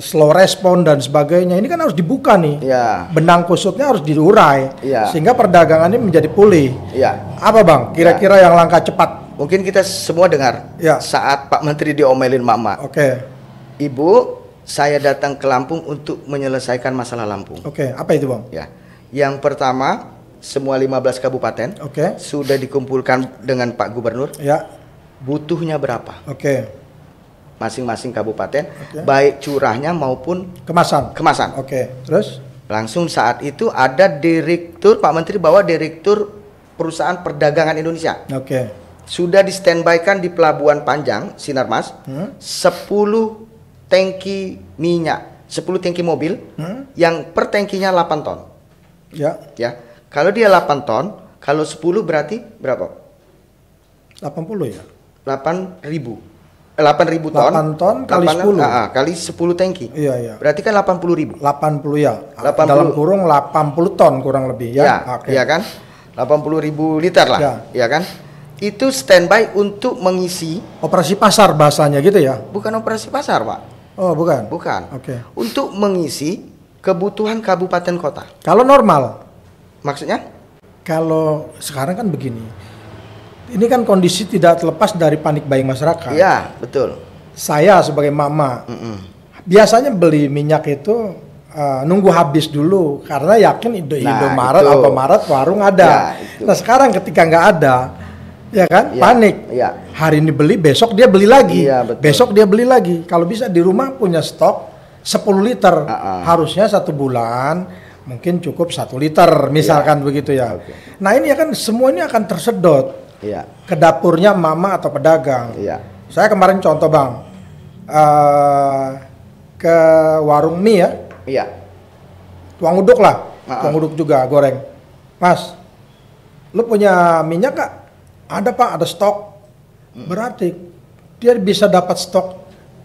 slow respon dan sebagainya? Ini kan harus dibuka nih. ya. Benang kusutnya harus diurai ya. sehingga perdagangan ini menjadi pulih. ya. Apa Bang? Iya. Kira-kira yang langkah cepat? Mungkin kita semua dengar ya. saat Pak Menteri diomelin mama. Oke. Okay. Ibu, saya datang ke Lampung untuk menyelesaikan masalah Lampung. Oke, okay. apa itu bang? Ya, yang pertama semua 15 kabupaten okay. sudah dikumpulkan dengan Pak Gubernur. Ya. Butuhnya berapa? Oke. Okay. Masing-masing kabupaten, okay. baik curahnya maupun kemasan. Kemasan. Oke. Okay. Terus? Langsung saat itu ada direktur Pak Menteri bawa direktur perusahaan perdagangan Indonesia. Oke. Okay. Sudah di standby di Pelabuhan Panjang Sinarmas hmm? 10 tangki minyak 10 tangki mobil hmm? yang per tangkinya 8 ton ya ya kalau dia 8 ton kalau 10 berarti berapa 80 ya 8 ribu 8 eh, ribu ton 8 ton kali 8, 10 ah, ah, kali 10 tangki iya iya berarti kan 80 ribu 80 ya 80, dalam kurung 80 ton kurang lebih ya, iya okay. ya kan 80 ribu liter lah iya ya. kan itu standby untuk mengisi operasi pasar bahasanya gitu ya bukan operasi pasar pak Oh, bukan. Bukan. Oke. Okay. Untuk mengisi kebutuhan kabupaten kota. Kalau normal. Maksudnya? Kalau sekarang kan begini. Ini kan kondisi tidak terlepas dari panik buying masyarakat. Iya, betul. Saya sebagai mama. Mm -mm. Biasanya beli minyak itu uh, nunggu habis dulu karena yakin Indo nah, Indomaret apa Maret warung ada. Ya, nah, sekarang ketika nggak ada, ya kan? Ya, panik. Ya hari ini beli besok dia beli lagi iya, betul. besok dia beli lagi kalau bisa di rumah punya stok 10 liter uh -uh. harusnya satu bulan mungkin cukup satu liter misalkan yeah. begitu ya okay. nah ini akan semua ini akan tersedot yeah. ke dapurnya mama atau pedagang yeah. saya kemarin contoh bang uh, ke warung mie ya iya tuang uduk lah ah, tuang uduk juga goreng mas lu punya minyak gak ada pak ada stok Berarti dia bisa dapat stok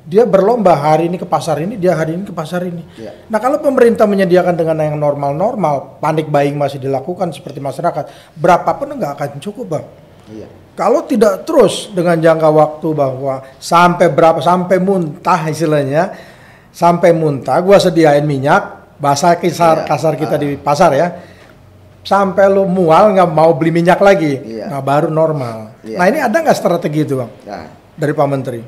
dia berlomba hari ini ke pasar ini, dia hari ini ke pasar ini. Yeah. Nah kalau pemerintah menyediakan dengan yang normal-normal, panik buying masih dilakukan seperti masyarakat, berapapun nggak akan cukup bang. Yeah. Kalau tidak terus dengan jangka waktu bahwa sampai berapa sampai muntah istilahnya, sampai muntah, gua sediain minyak, bahasa kasar yeah. kasar kita uh. di pasar ya sampai lu mual nggak mau beli minyak lagi, iya. nah baru normal. Iya. Nah ini ada nggak strategi itu bang nah. dari Pak Menteri?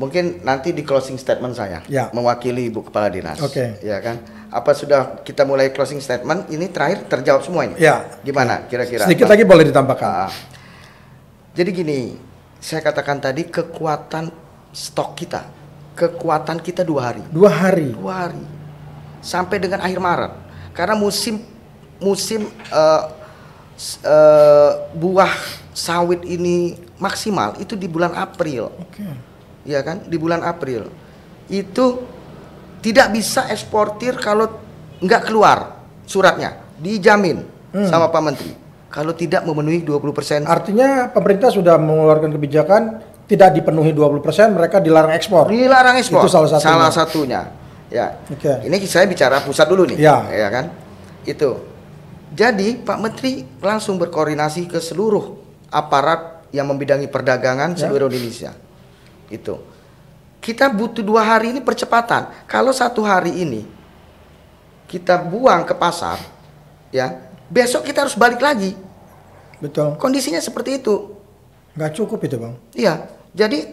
Mungkin nanti di closing statement saya ya. mewakili Ibu Kepala Dinas. Oke. Okay. Ya kan. Apa sudah kita mulai closing statement? Ini terakhir terjawab semuanya. ini. Ya. Gimana ya. kira-kira? Sedikit apa? lagi boleh ditambahkan. Nah. Jadi gini, saya katakan tadi kekuatan stok kita, kekuatan kita dua hari. Dua hari. Dua hari. Sampai dengan akhir Maret. Karena musim musim uh, uh, buah sawit ini maksimal itu di bulan April. Okay. Ya kan? Di bulan April. Itu tidak bisa eksportir kalau nggak keluar suratnya. Dijamin hmm. sama Pak Menteri. Kalau tidak memenuhi 20%. Artinya pemerintah sudah mengeluarkan kebijakan tidak dipenuhi 20%, mereka dilarang ekspor. Dilarang ekspor. Itu salah satunya. Salah satunya. Ya. Oke. Okay. Ini saya bicara pusat dulu nih. Ya. ya kan? Itu. Jadi Pak Menteri langsung berkoordinasi ke seluruh aparat yang membidangi perdagangan ya. seluruh Indonesia. Itu. Kita butuh dua hari ini percepatan. Kalau satu hari ini kita buang ke pasar, ya besok kita harus balik lagi. Betul. Kondisinya seperti itu. Gak cukup itu bang. Iya. Jadi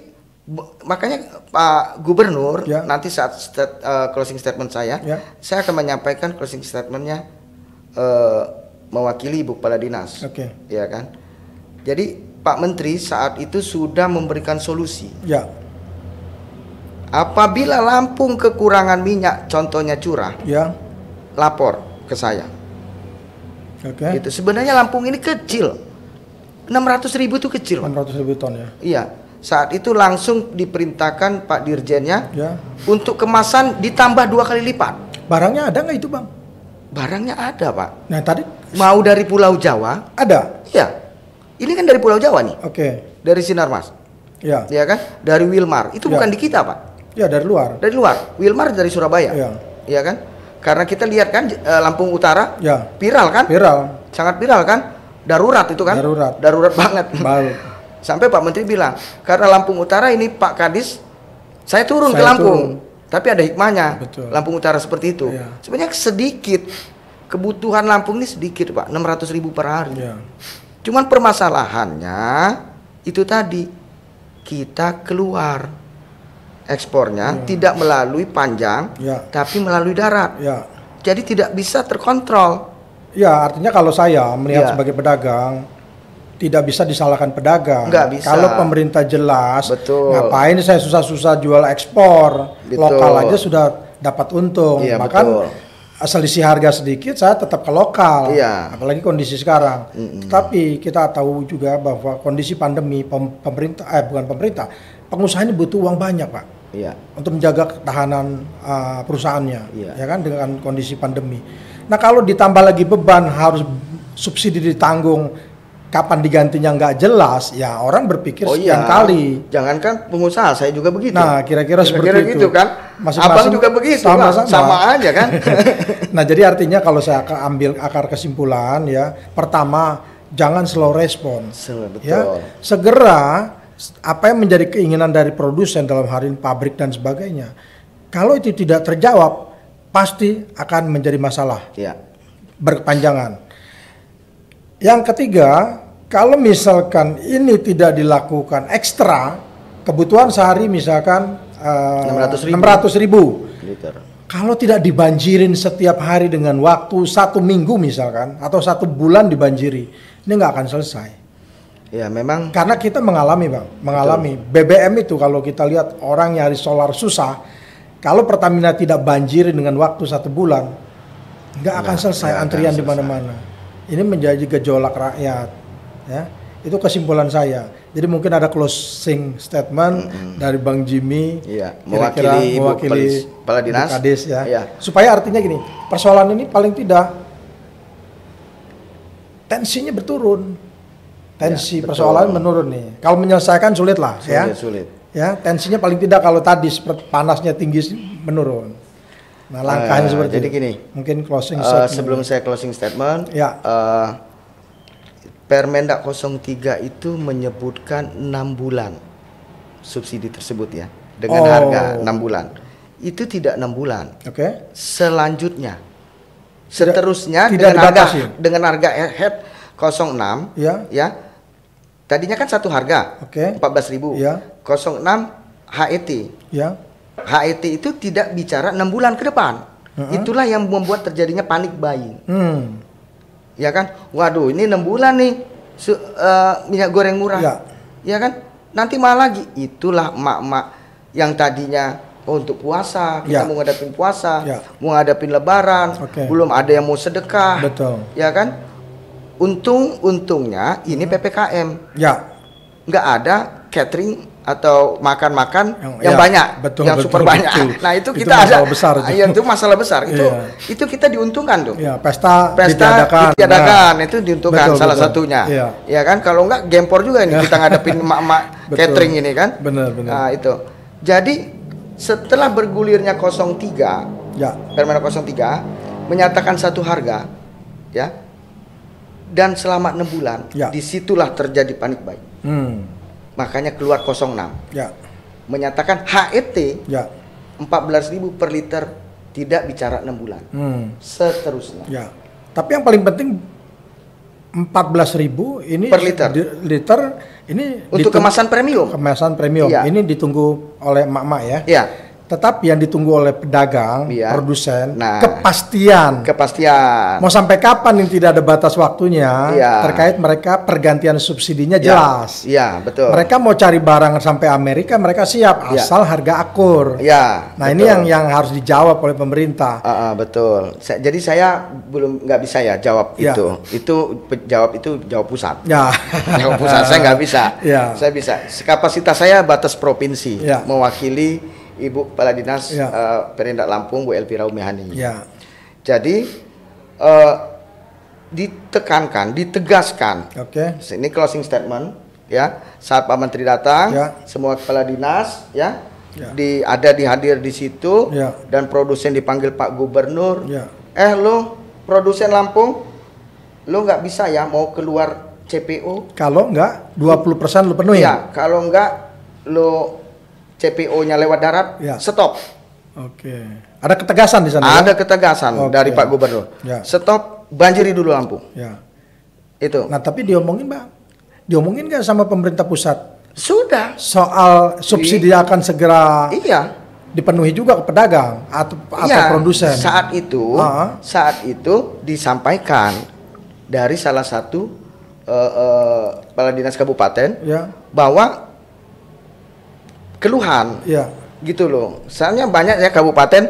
makanya Pak Gubernur ya. nanti saat stat, uh, eh, closing statement saya, ya. saya akan menyampaikan closing statementnya uh, mewakili ibu kepala dinas. Oke. Okay. Ya kan. Jadi Pak Menteri saat itu sudah memberikan solusi. Ya. Apabila Lampung kekurangan minyak, contohnya curah, ya. lapor ke saya. Oke. Okay. Itu Sebenarnya Lampung ini kecil. 600 ribu itu kecil. 600 ribu ton ya. Iya. Saat itu langsung diperintahkan Pak Dirjennya ya. untuk kemasan ditambah dua kali lipat. Barangnya ada nggak itu bang? Barangnya ada, Pak. Nah, tadi mau dari Pulau Jawa? Ada. Iya. Ini kan dari Pulau Jawa nih. Oke. Okay. Dari Mas. Iya. Iya kan? Dari Wilmar. Itu ya. bukan di kita, Pak. Iya, dari luar. Dari luar. Wilmar dari Surabaya. Iya. Iya kan? Karena kita lihat kan eh, Lampung Utara ya. viral kan? Viral. Sangat viral kan? Darurat itu kan? Darurat. Darurat banget. Baru. Sampai Pak Menteri bilang, karena Lampung Utara ini Pak Kadis, saya turun saya ke Lampung. Turun tapi ada hikmahnya. Iya, betul. Lampung Utara seperti itu. Ya. Sebenarnya sedikit kebutuhan Lampung ini sedikit pak, 600 ribu per hari. Ya. Cuman permasalahannya itu tadi kita keluar ekspornya ya. tidak melalui panjang, ya. tapi melalui darat. Ya. Jadi tidak bisa terkontrol. Ya artinya kalau saya melihat ya. sebagai pedagang tidak bisa disalahkan pedagang. Nggak bisa. Kalau pemerintah jelas, Betul. ngapain saya susah-susah jual ekspor, betul. lokal aja sudah dapat untung. Iya, Bahkan betul. selisih harga sedikit, saya tetap ke lokal. Iya. Apalagi kondisi sekarang. Mm -mm. Tapi kita tahu juga bahwa kondisi pandemi pem pemerintah, eh bukan pemerintah, pengusaha ini butuh uang banyak, pak. Iya. Untuk menjaga ketahanan uh, perusahaannya, iya. ya kan dengan kondisi pandemi. Nah kalau ditambah lagi beban harus subsidi ditanggung kapan digantinya nggak jelas, ya orang berpikir oh, iya. sekian iya. kali. Jangankan pengusaha, saya juga begitu. Nah, kira-kira seperti kira itu. Gitu kan. Masing -masing Abang juga begitu, sama, sama. sama aja kan. (laughs) nah, jadi artinya kalau saya ambil akar kesimpulan ya, pertama jangan slow respon. Ya, betul. Ya, segera apa yang menjadi keinginan dari produsen dalam hari ini pabrik dan sebagainya. Kalau itu tidak terjawab, pasti akan menjadi masalah. Ya. Berkepanjangan. Yang ketiga, kalau misalkan ini tidak dilakukan ekstra, kebutuhan sehari misalkan uh, eh, 600 ribu. 600 ribu. Liter. Kalau tidak dibanjirin setiap hari dengan waktu satu minggu misalkan atau satu bulan dibanjiri, ini nggak akan selesai. Ya memang. Karena kita mengalami bang, mengalami Betul. BBM itu kalau kita lihat orang nyari solar susah, kalau Pertamina tidak banjirin dengan waktu satu bulan, nggak akan selesai gak antrian di mana-mana ini menjadi gejolak rakyat ya itu kesimpulan saya jadi mungkin ada closing statement mm -hmm. dari Bang Jimmy iya, kira-kira mewakili, mewakili kepala dinas Kades ya iya. supaya artinya gini persoalan ini paling tidak tensinya berturun tensi ya, persoalan menurun nih kalau menyelesaikan ya. sulit lah sulit, ya sulit ya tensinya paling tidak kalau tadi seperti panasnya tinggi menurun Nah, langkahnya uh, seperti jadi itu. gini. Mungkin closing uh, statement. sebelum saya closing statement, ya. Uh, Permendak 03 itu menyebutkan 6 bulan subsidi tersebut ya dengan oh. harga 6 bulan. Itu tidak 6 bulan. Oke. Okay. Selanjutnya seterusnya tidak, dengan tidak harga ya? dengan harga head 06 ya. ya. Tadinya kan satu harga. Oke. Okay. 14.000. Ya. 06 HET. Ya HET itu tidak bicara enam bulan ke depan. Uh -huh. Itulah yang membuat terjadinya panik buying. Hmm. Ya kan? Waduh, ini enam bulan nih su uh, minyak goreng murah. Ya. ya kan? Nanti malah lagi itulah mak-mak yang tadinya oh, untuk puasa, kita ya. mau ngadapin puasa, ya. mau ngadapin lebaran, okay. belum ada yang mau sedekah. Betul. Ya kan? Untung-untungnya ini PPKM. Hmm. Ya. Nggak ada catering atau makan-makan yang, yang ya, banyak, betul, yang betul, super betul, banyak. (laughs) Betul. Nah itu kita itu masalah ada, besar itu. (laughs) Ya, itu masalah besar. (laughs) Itu yeah. itu kita diuntungkan tuh. Yeah, pesta, pesta diadakan. diadakan, nah. itu diuntungkan betul, salah betul. satunya. Yeah. Ya iya kan, kalau enggak gempor juga ini iya. kita ngadepin emak-emak catering ini kan. Benar, benar. Nah itu. Jadi setelah bergulirnya 03, ya. Permen 03 menyatakan satu harga, ya. Dan selama enam bulan, ya. disitulah terjadi panik baik. Hmm makanya keluar 06 ya. menyatakan HET ya. 14.000 per liter tidak bicara enam bulan hmm. seterusnya ya. tapi yang paling penting 14.000 ini per liter di, liter ini untuk kemasan premium kemasan premium ya. ini ditunggu oleh emak-emak ya, ya Tetap yang ditunggu oleh pedagang, iya. produsen, nah, kepastian. Kepastian. Mau sampai kapan yang tidak ada batas waktunya iya. terkait mereka pergantian subsidinya iya. jelas. Iya, iya betul. Mereka mau cari barang sampai Amerika mereka siap iya. asal harga akur. Iya. Nah, betul. ini yang yang harus dijawab oleh pemerintah. Uh, uh, betul. Sa jadi saya belum nggak bisa ya jawab iya. itu. Itu jawab itu jawab pusat. Ya. (laughs) jawab pusat saya nggak bisa. Iya. Saya bisa. Kapasitas saya batas provinsi iya. mewakili Ibu Kepala Dinas ya. uh, Perindak Lampung Bu Elvira Umihani. Ya. Jadi uh, ditekankan, ditegaskan. Oke. Okay. Ini closing statement ya. Saat Pak Menteri datang, ya. semua kepala dinas ya, ya. di ada dihadir di situ ya. dan produsen dipanggil Pak Gubernur. Ya. Eh lo produsen Lampung lo nggak bisa ya mau keluar CPO. Kalau enggak 20% lo penuh ya. Kalau nggak lo CPO-nya lewat darat, ya. stop. Oke. Okay. Ada ketegasan di sana. Ya? Ada ya? ketegasan okay. dari Pak Gubernur. Ya. Stop banjiri dulu Lampung. Ya. Itu. Nah, tapi diomongin, Bang. Diomongin nggak sama pemerintah pusat? Sudah. Soal subsidi akan segera Iya. dipenuhi juga ke pedagang atau atau iya, produsen. Saat itu, uh -huh. saat itu disampaikan dari salah satu uh, uh, dinas kabupaten ya. bahwa keluhan. ya. Gitu loh. misalnya banyak ya kabupaten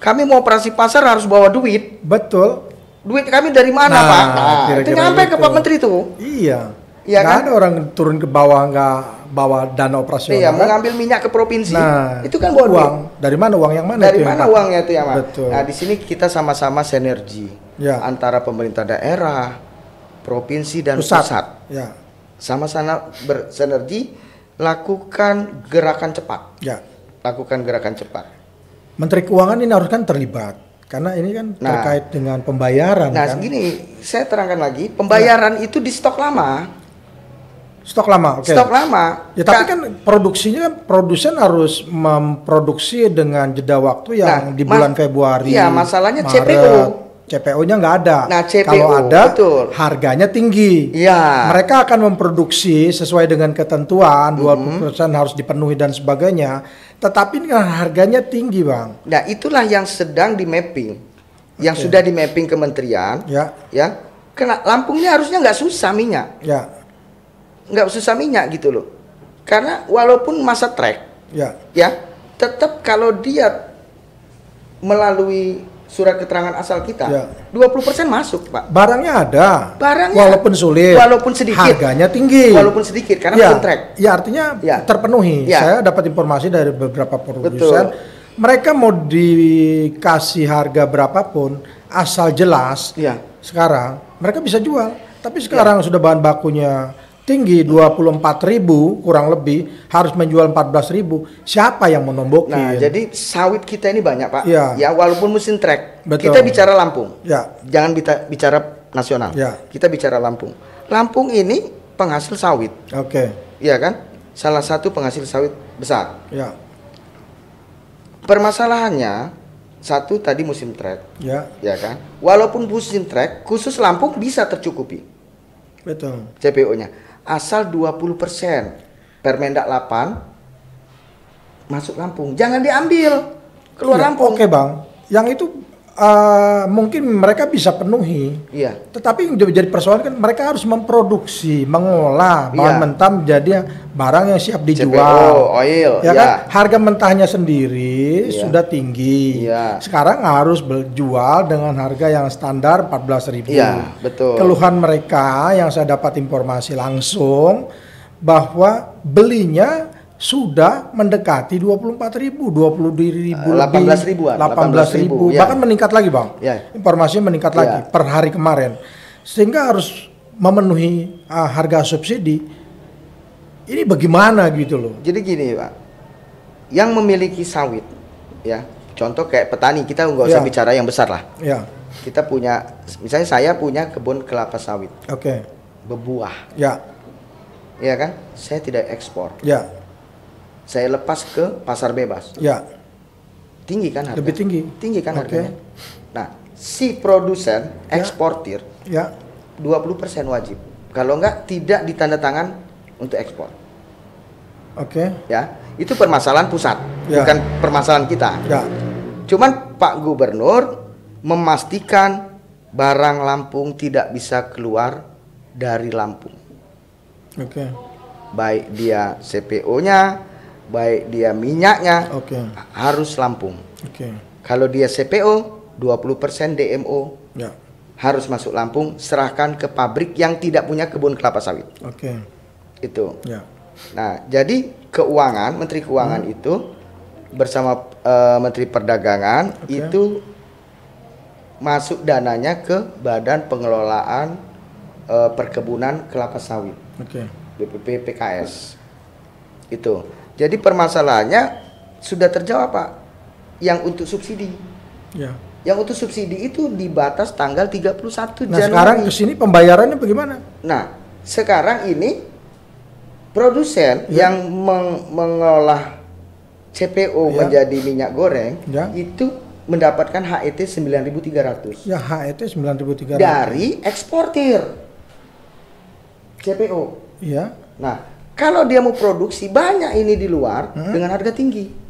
kami mau operasi pasar harus bawa duit. Betul. Duit kami dari mana, nah, Pak? Nah, kira itu nyampe gitu. ke Pak Menteri itu. Iya. Iya kan? ada orang turun ke bawah nggak bawa dana operasional. Iya, Mengambil kan? minyak ke provinsi. Nah, itu kan bawa uang. Duit. Dari mana uang yang mana Dari itu mana uangnya itu ya, Pak? Betul. Nah, di sini kita sama-sama sinergi ya. antara pemerintah daerah, provinsi dan pusat. pusat. Ya. Sama-sama bersinergi lakukan gerakan cepat. Ya. Lakukan gerakan cepat. Menteri Keuangan ini harus kan terlibat karena ini kan nah, terkait dengan pembayaran. Nah, kan? gini, saya terangkan lagi, pembayaran ya. itu di stok lama. Stok lama, oke. Okay. Stok lama. Ya, tapi kan, kan produksinya kan produsen harus memproduksi dengan jeda waktu yang nah, di bulan Februari. Iya, masalahnya Maret, CPO. CPO-nya nggak ada. Nah, CPO, kalau ada, betul. harganya tinggi. Iya. Mereka akan memproduksi sesuai dengan ketentuan, mm -hmm. 20% harus dipenuhi dan sebagainya. Tetapi kan harganya tinggi, Bang. Nah, itulah yang sedang di mapping. Yang okay. sudah di mapping kementerian, ya. Ya. Karena Lampung ini harusnya nggak susah minyak. Ya. Nggak susah minyak gitu loh. Karena walaupun masa track, ya. Ya, tetap kalau dia melalui surat keterangan asal kita, ya. 20% masuk, Pak. Barangnya ada. Barangnya walaupun sulit, walaupun sedikit. Harganya tinggi. Walaupun sedikit karena ya. kontrak. Ya, artinya ya. terpenuhi. Ya. Saya dapat informasi dari beberapa produsen, mereka mau dikasih harga berapapun asal jelas. Ya. Sekarang mereka bisa jual. Tapi sekarang ya. sudah bahan bakunya tinggi dua puluh empat ribu kurang lebih harus menjual empat belas ribu siapa yang menombokin nah jadi sawit kita ini banyak pak ya, ya walaupun musim trek Betul. kita bicara Lampung ya. jangan bita, bicara nasional ya. kita bicara Lampung Lampung ini penghasil sawit oke okay. iya kan salah satu penghasil sawit besar ya permasalahannya satu tadi musim trek ya ya kan walaupun musim trek khusus Lampung bisa tercukupi betul CPO nya asal 20% Permendak 8 masuk Lampung. Jangan diambil keluar ya, Lampung. Oke, okay, Bang. Yang itu Ah, mungkin mereka bisa penuhi. Iya. Tetapi yang jadi persoalan kan mereka harus memproduksi, mengolah iya. bahan iya. mentah menjadi barang yang siap dijual. CPO, oil, ya kan? Iya. Harga mentahnya sendiri iya. sudah tinggi. Iya. Sekarang harus berjual dengan harga yang standar 14.000. Iya, betul. Keluhan mereka yang saya dapat informasi langsung bahwa belinya sudah mendekati 24 ribu, 20 ribu, 18 eh, ribu, 18 ribu, ya. bahkan meningkat lagi bang. Ya. Informasinya meningkat ya. lagi per hari kemarin, sehingga harus memenuhi uh, harga subsidi. Ini bagaimana gitu loh? Jadi gini pak, yang memiliki sawit, ya contoh kayak petani kita nggak usah ya. bicara yang besar lah. Ya. Kita punya, misalnya saya punya kebun kelapa sawit. Oke. Okay. Bebuah. Ya. Iya kan? Saya tidak ekspor. Ya saya lepas ke pasar bebas. Ya. Tinggi kan harga, Lebih tinggi. Tinggi kan okay. harganya? Nah, si produsen, ya. eksportir, ya. 20% wajib. Kalau enggak tidak ditandatangan untuk ekspor. Oke. Okay. Ya, itu permasalahan pusat, ya. bukan permasalahan kita. Ya. Cuman Pak Gubernur memastikan barang Lampung tidak bisa keluar dari Lampung. Oke. Okay. Baik dia CPO-nya, baik dia minyaknya okay. harus Lampung. Okay. Kalau dia CPO 20% DMO ya. harus masuk Lampung, serahkan ke pabrik yang tidak punya kebun kelapa sawit. Oke. Okay. Itu. Ya. Nah, jadi keuangan Menteri Keuangan hmm. itu bersama uh, Menteri Perdagangan okay. itu masuk dananya ke Badan Pengelolaan uh, Perkebunan Kelapa Sawit. Oke. Okay. BPP PKS. Itu. Jadi permasalahannya sudah terjawab Pak. Yang untuk subsidi. Ya. Yang untuk subsidi itu dibatas tanggal 31 nah, Januari. Nah, sekarang ke sini pembayarannya bagaimana? Nah, sekarang ini produsen ya. yang meng mengolah CPO ya. menjadi minyak goreng ya. itu mendapatkan HET 9.300. Ya, HET 9.300. Dari eksportir. CPO. Iya. Nah, kalau dia mau produksi banyak ini di luar hmm? dengan harga tinggi.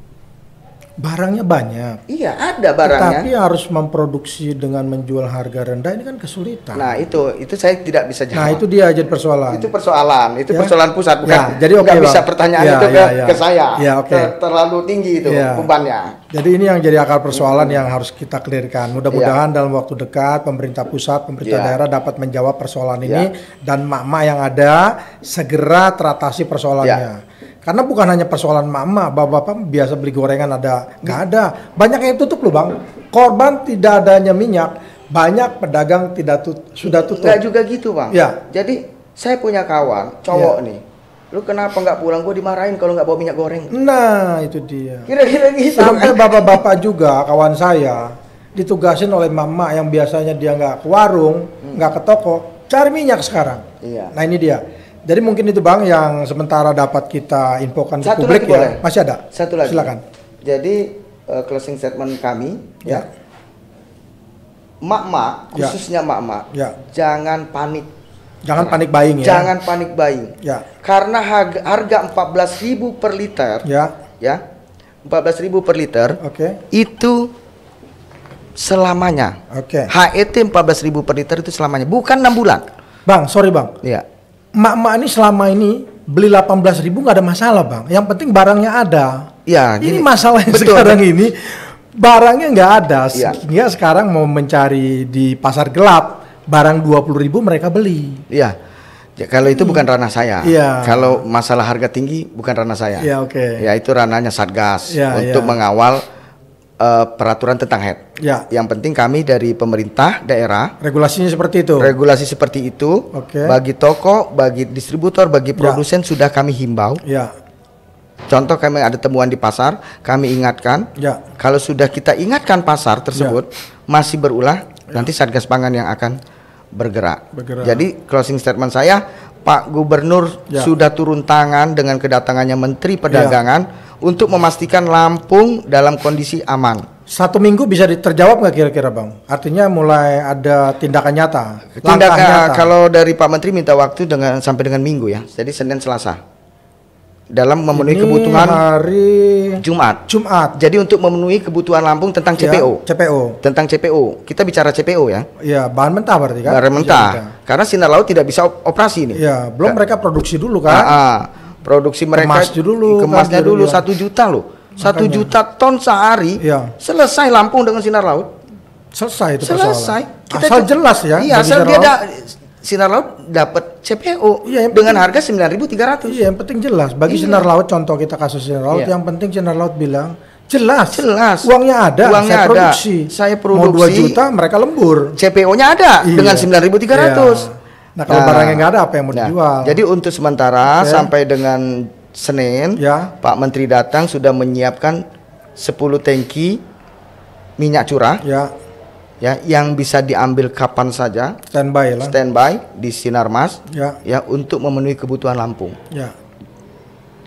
Barangnya banyak. Iya, ada barangnya. Tapi harus memproduksi dengan menjual harga rendah ini kan kesulitan. Nah, itu itu saya tidak bisa jawab. Nah, itu dia aja persoalan. Itu persoalan, itu ya? persoalan pusat bukan. Ya, jadi oke okay, bisa pertanyaan ya, itu ya, ke, ya. ke saya. Ya, okay. Ter, terlalu tinggi itu ya. bebannya. Jadi ini yang jadi akar persoalan hmm. yang harus kita clearkan. Mudah-mudahan ya. dalam waktu dekat pemerintah pusat, pemerintah ya. daerah dapat menjawab persoalan ya. ini dan mak-mak yang ada segera teratasi persoalannya. Ya karena bukan hanya persoalan mama, bapak-bapak biasa beli gorengan ada, nggak ada. Banyak yang tutup loh bang. Korban tidak adanya minyak, banyak pedagang tidak tut sudah tutup. Nggak juga gitu bang. Ya. Jadi saya punya kawan cowok ya. nih. Lu kenapa nggak pulang? Gue dimarahin kalau nggak bawa minyak goreng. Nah itu dia. Kira-kira gitu. Sampai bapak-bapak juga kawan saya ditugasin oleh mama yang biasanya dia nggak ke warung, hmm. nggak hmm. ke toko, cari minyak sekarang. Iya. Nah ini dia jadi mungkin itu bang yang sementara dapat kita infokan Satu ke publik ya. Boleh. Masih ada. Satu lagi. Silakan. Jadi uh, closing statement kami ya. mak ya. Mak-mak ya. khususnya mak-mak ya. jangan panik. Jangan nah, panik buying ya. Jangan panik buying. Ya. Karena harga, harga ribu per liter ya. Ya. ribu per liter. Oke. Okay. Itu selamanya. Oke. Okay. HET ribu per liter itu selamanya, bukan enam bulan. Bang, sorry Bang. Iya mak-mak ini selama ini beli 18 ribu nggak ada masalah bang. Yang penting barangnya ada. Ya, gini, ini masalahnya betul. sekarang ini barangnya nggak ada. Ya. sekarang mau mencari di pasar gelap barang 20 ribu mereka beli. Iya. Ya, kalau itu hmm. bukan ranah saya. Ya. Kalau masalah harga tinggi bukan ranah saya. Iya. oke. Okay. Ya, itu ranahnya Satgas ya, untuk ya. mengawal uh, peraturan tentang head. Ya. Yang penting kami dari pemerintah daerah. Regulasinya seperti itu. Regulasi seperti itu. Oke. Okay. Bagi toko, bagi distributor, bagi ya. produsen ya. sudah kami himbau. Ya. Contoh kami ada temuan di pasar, kami ingatkan. Ya. Kalau sudah kita ingatkan pasar tersebut ya. masih berulah, ya. nanti Satgas Pangan yang akan bergerak. bergerak. Jadi closing statement saya, Pak Gubernur ya. sudah turun tangan dengan kedatangannya Menteri ya. Perdagangan untuk memastikan Lampung dalam kondisi aman satu minggu bisa terjawab nggak kira-kira bang? Artinya mulai ada tindakan nyata. Tindakan nyata. kalau dari Pak Menteri minta waktu dengan sampai dengan minggu ya, jadi Senin Selasa dalam memenuhi Ini kebutuhan hari Jumat. Jumat. Jadi untuk memenuhi kebutuhan Lampung tentang ya, CPO. CPO. Tentang CPO. Kita bicara CPO ya. Iya, bahan mentah berarti kan. Bahan iya, mentah. Karena sinar laut tidak bisa operasi ini. Iya, belum Ka mereka produksi dulu kan. Ah, ah produksi mereka kemas dulu kemasnya dulu, dulu ya. satu juta loh satu juta ton sehari ya. selesai Lampung dengan sinar laut selesai itu selesai kita asal jelas ya iya asal dia da, sinar laut dapat CPO ya, yang dengan penting, harga ratus. iya yang penting jelas bagi iya. sinar laut contoh kita kasus sinar laut iya. yang penting sinar laut bilang jelas jelas uangnya ada uangnya saya ada. produksi saya produksi mau 2 juta mereka lembur CPO-nya ada iya. dengan 9.300 iya Nah kalau nah, barangnya nggak ada apa yang mau nah, dijual? Jadi untuk sementara okay. sampai dengan Senin, ya. Pak Menteri datang sudah menyiapkan 10 tangki minyak curah. Ya. Ya, yang bisa diambil kapan saja. Standby lah. Standby di Sinarmas. Ya. Ya, untuk memenuhi kebutuhan Lampung. Ya.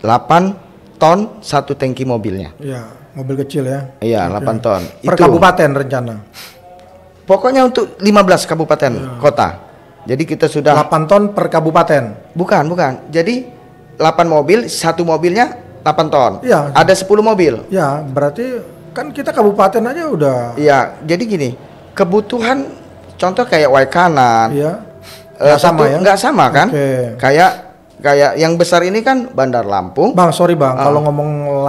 8 ton satu tangki mobilnya. Ya, mobil kecil ya. Iya, okay. 8 ton. Per Itu, kabupaten rencana. Pokoknya untuk 15 kabupaten ya. kota. Jadi kita sudah 8 ton per kabupaten. Bukan, bukan. Jadi 8 mobil, satu mobilnya 8 ton. Iya. Ada 10 mobil. Iya, berarti kan kita kabupaten aja udah. Iya, jadi gini, kebutuhan contoh kayak wai kanan. Iya. Enggak eh, gak sama ya? Enggak sama kan? Okay. Kayak kayak yang besar ini kan Bandar Lampung. Bang, sorry Bang, uh. kalau ngomong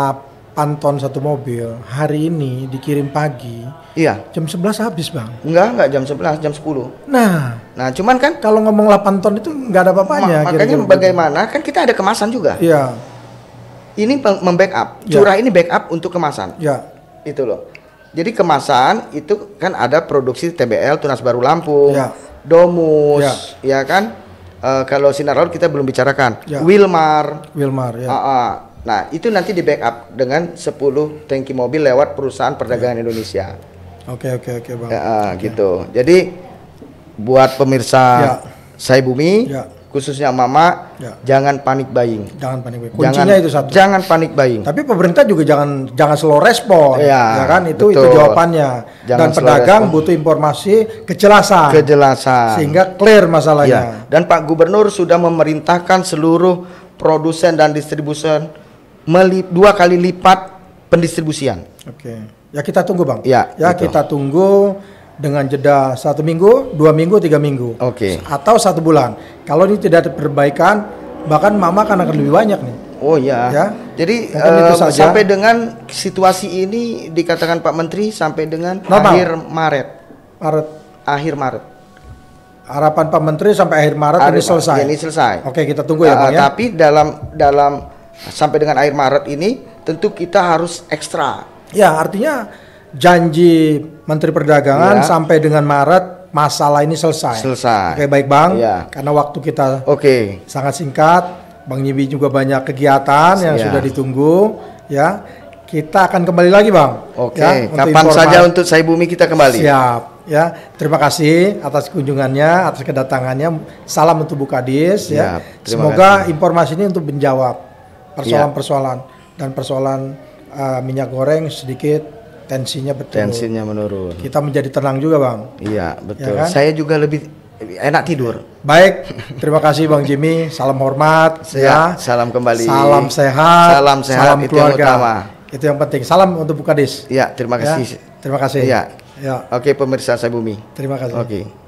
8 ton satu mobil, hari ini dikirim pagi Iya. Jam 11 habis, Bang. Enggak, enggak jam 11, jam 10. Nah. Nah, cuman kan kalau ngomong 8 ton itu enggak ada apa-apanya. Mak makanya bagaimana? Kan kita ada kemasan juga. Iya. Ini membackup. Iya. Curah ya. ini backup untuk kemasan. Iya. Itu loh. Jadi kemasan itu kan ada produksi TBL Tunas Baru Lampung. Ya. Domus, ya, ya kan? Uh, kalau sinar laut kita belum bicarakan. Ya. Wilmar. Wilmar ya. Uh, uh. Nah, itu nanti di backup dengan 10 tangki mobil lewat perusahaan perdagangan ya. Indonesia. Oke oke oke bang. Ya, ah, okay. gitu. Jadi buat pemirsa ya. saya Bumi, ya. khususnya Mama, ya. jangan panik buying. Jangan panik buying. Kuncinya jangan, itu satu. Jangan panik buying. Tapi pemerintah juga jangan jangan slow respon, ya, ya kan? Itu betul. itu jawabannya. Jangan Dan pedagang respon. butuh informasi kejelasan. Kejelasan. Sehingga clear masalahnya. Ya. Dan Pak Gubernur sudah memerintahkan seluruh produsen dan distribusen dua kali lipat pendistribusian. Oke. Ya kita tunggu bang. Ya. Ya gitu. kita tunggu dengan jeda satu minggu, dua minggu, tiga minggu. Oke. Okay. Atau satu bulan. Kalau ini tidak ada bahkan mama akan akan lebih banyak nih. Oh ya. ya. Jadi eh, sampai dengan situasi ini dikatakan Pak Menteri sampai dengan Normal. akhir Maret. Maret. Akhir Maret. Harapan Pak Menteri sampai akhir Maret akhir ini selesai. Ini selesai. Oke, kita tunggu ya, uh, Bang ya. Tapi dalam dalam sampai dengan akhir Maret ini tentu kita harus ekstra. Ya, artinya janji Menteri Perdagangan ya. sampai dengan Maret masalah ini selesai. Selesai. Oke, baik Bang. Ya. Karena waktu kita Oke. Okay. sangat singkat, Bang Nyibi juga banyak kegiatan yang ya. sudah ditunggu, ya. Kita akan kembali lagi, Bang. Oke, ya, kapan informasi. saja untuk saya bumi kita kembali. Siap, ya. Terima kasih atas kunjungannya, atas kedatangannya. Salam untuk Bu Kadis ya. ya. Semoga kasih. informasi ini untuk menjawab ya. persoalan-persoalan. Ya dan persoalan uh, minyak goreng sedikit tensinya betul. Tensinya menurun. Kita menjadi tenang juga, Bang. Iya, ya betul. Ya kan? Saya juga lebih enak tidur. Baik, terima kasih Bang Jimmy. Salam hormat ya. ya. Salam kembali. Salam sehat. Salam sehat salam itu keluarga. yang utama. Itu yang penting. Salam untuk Bukadis. Iya, terima ya. kasih. Ya, terima kasih. Iya. Ya. Oke, pemirsa saya Bumi. Terima kasih. Oke.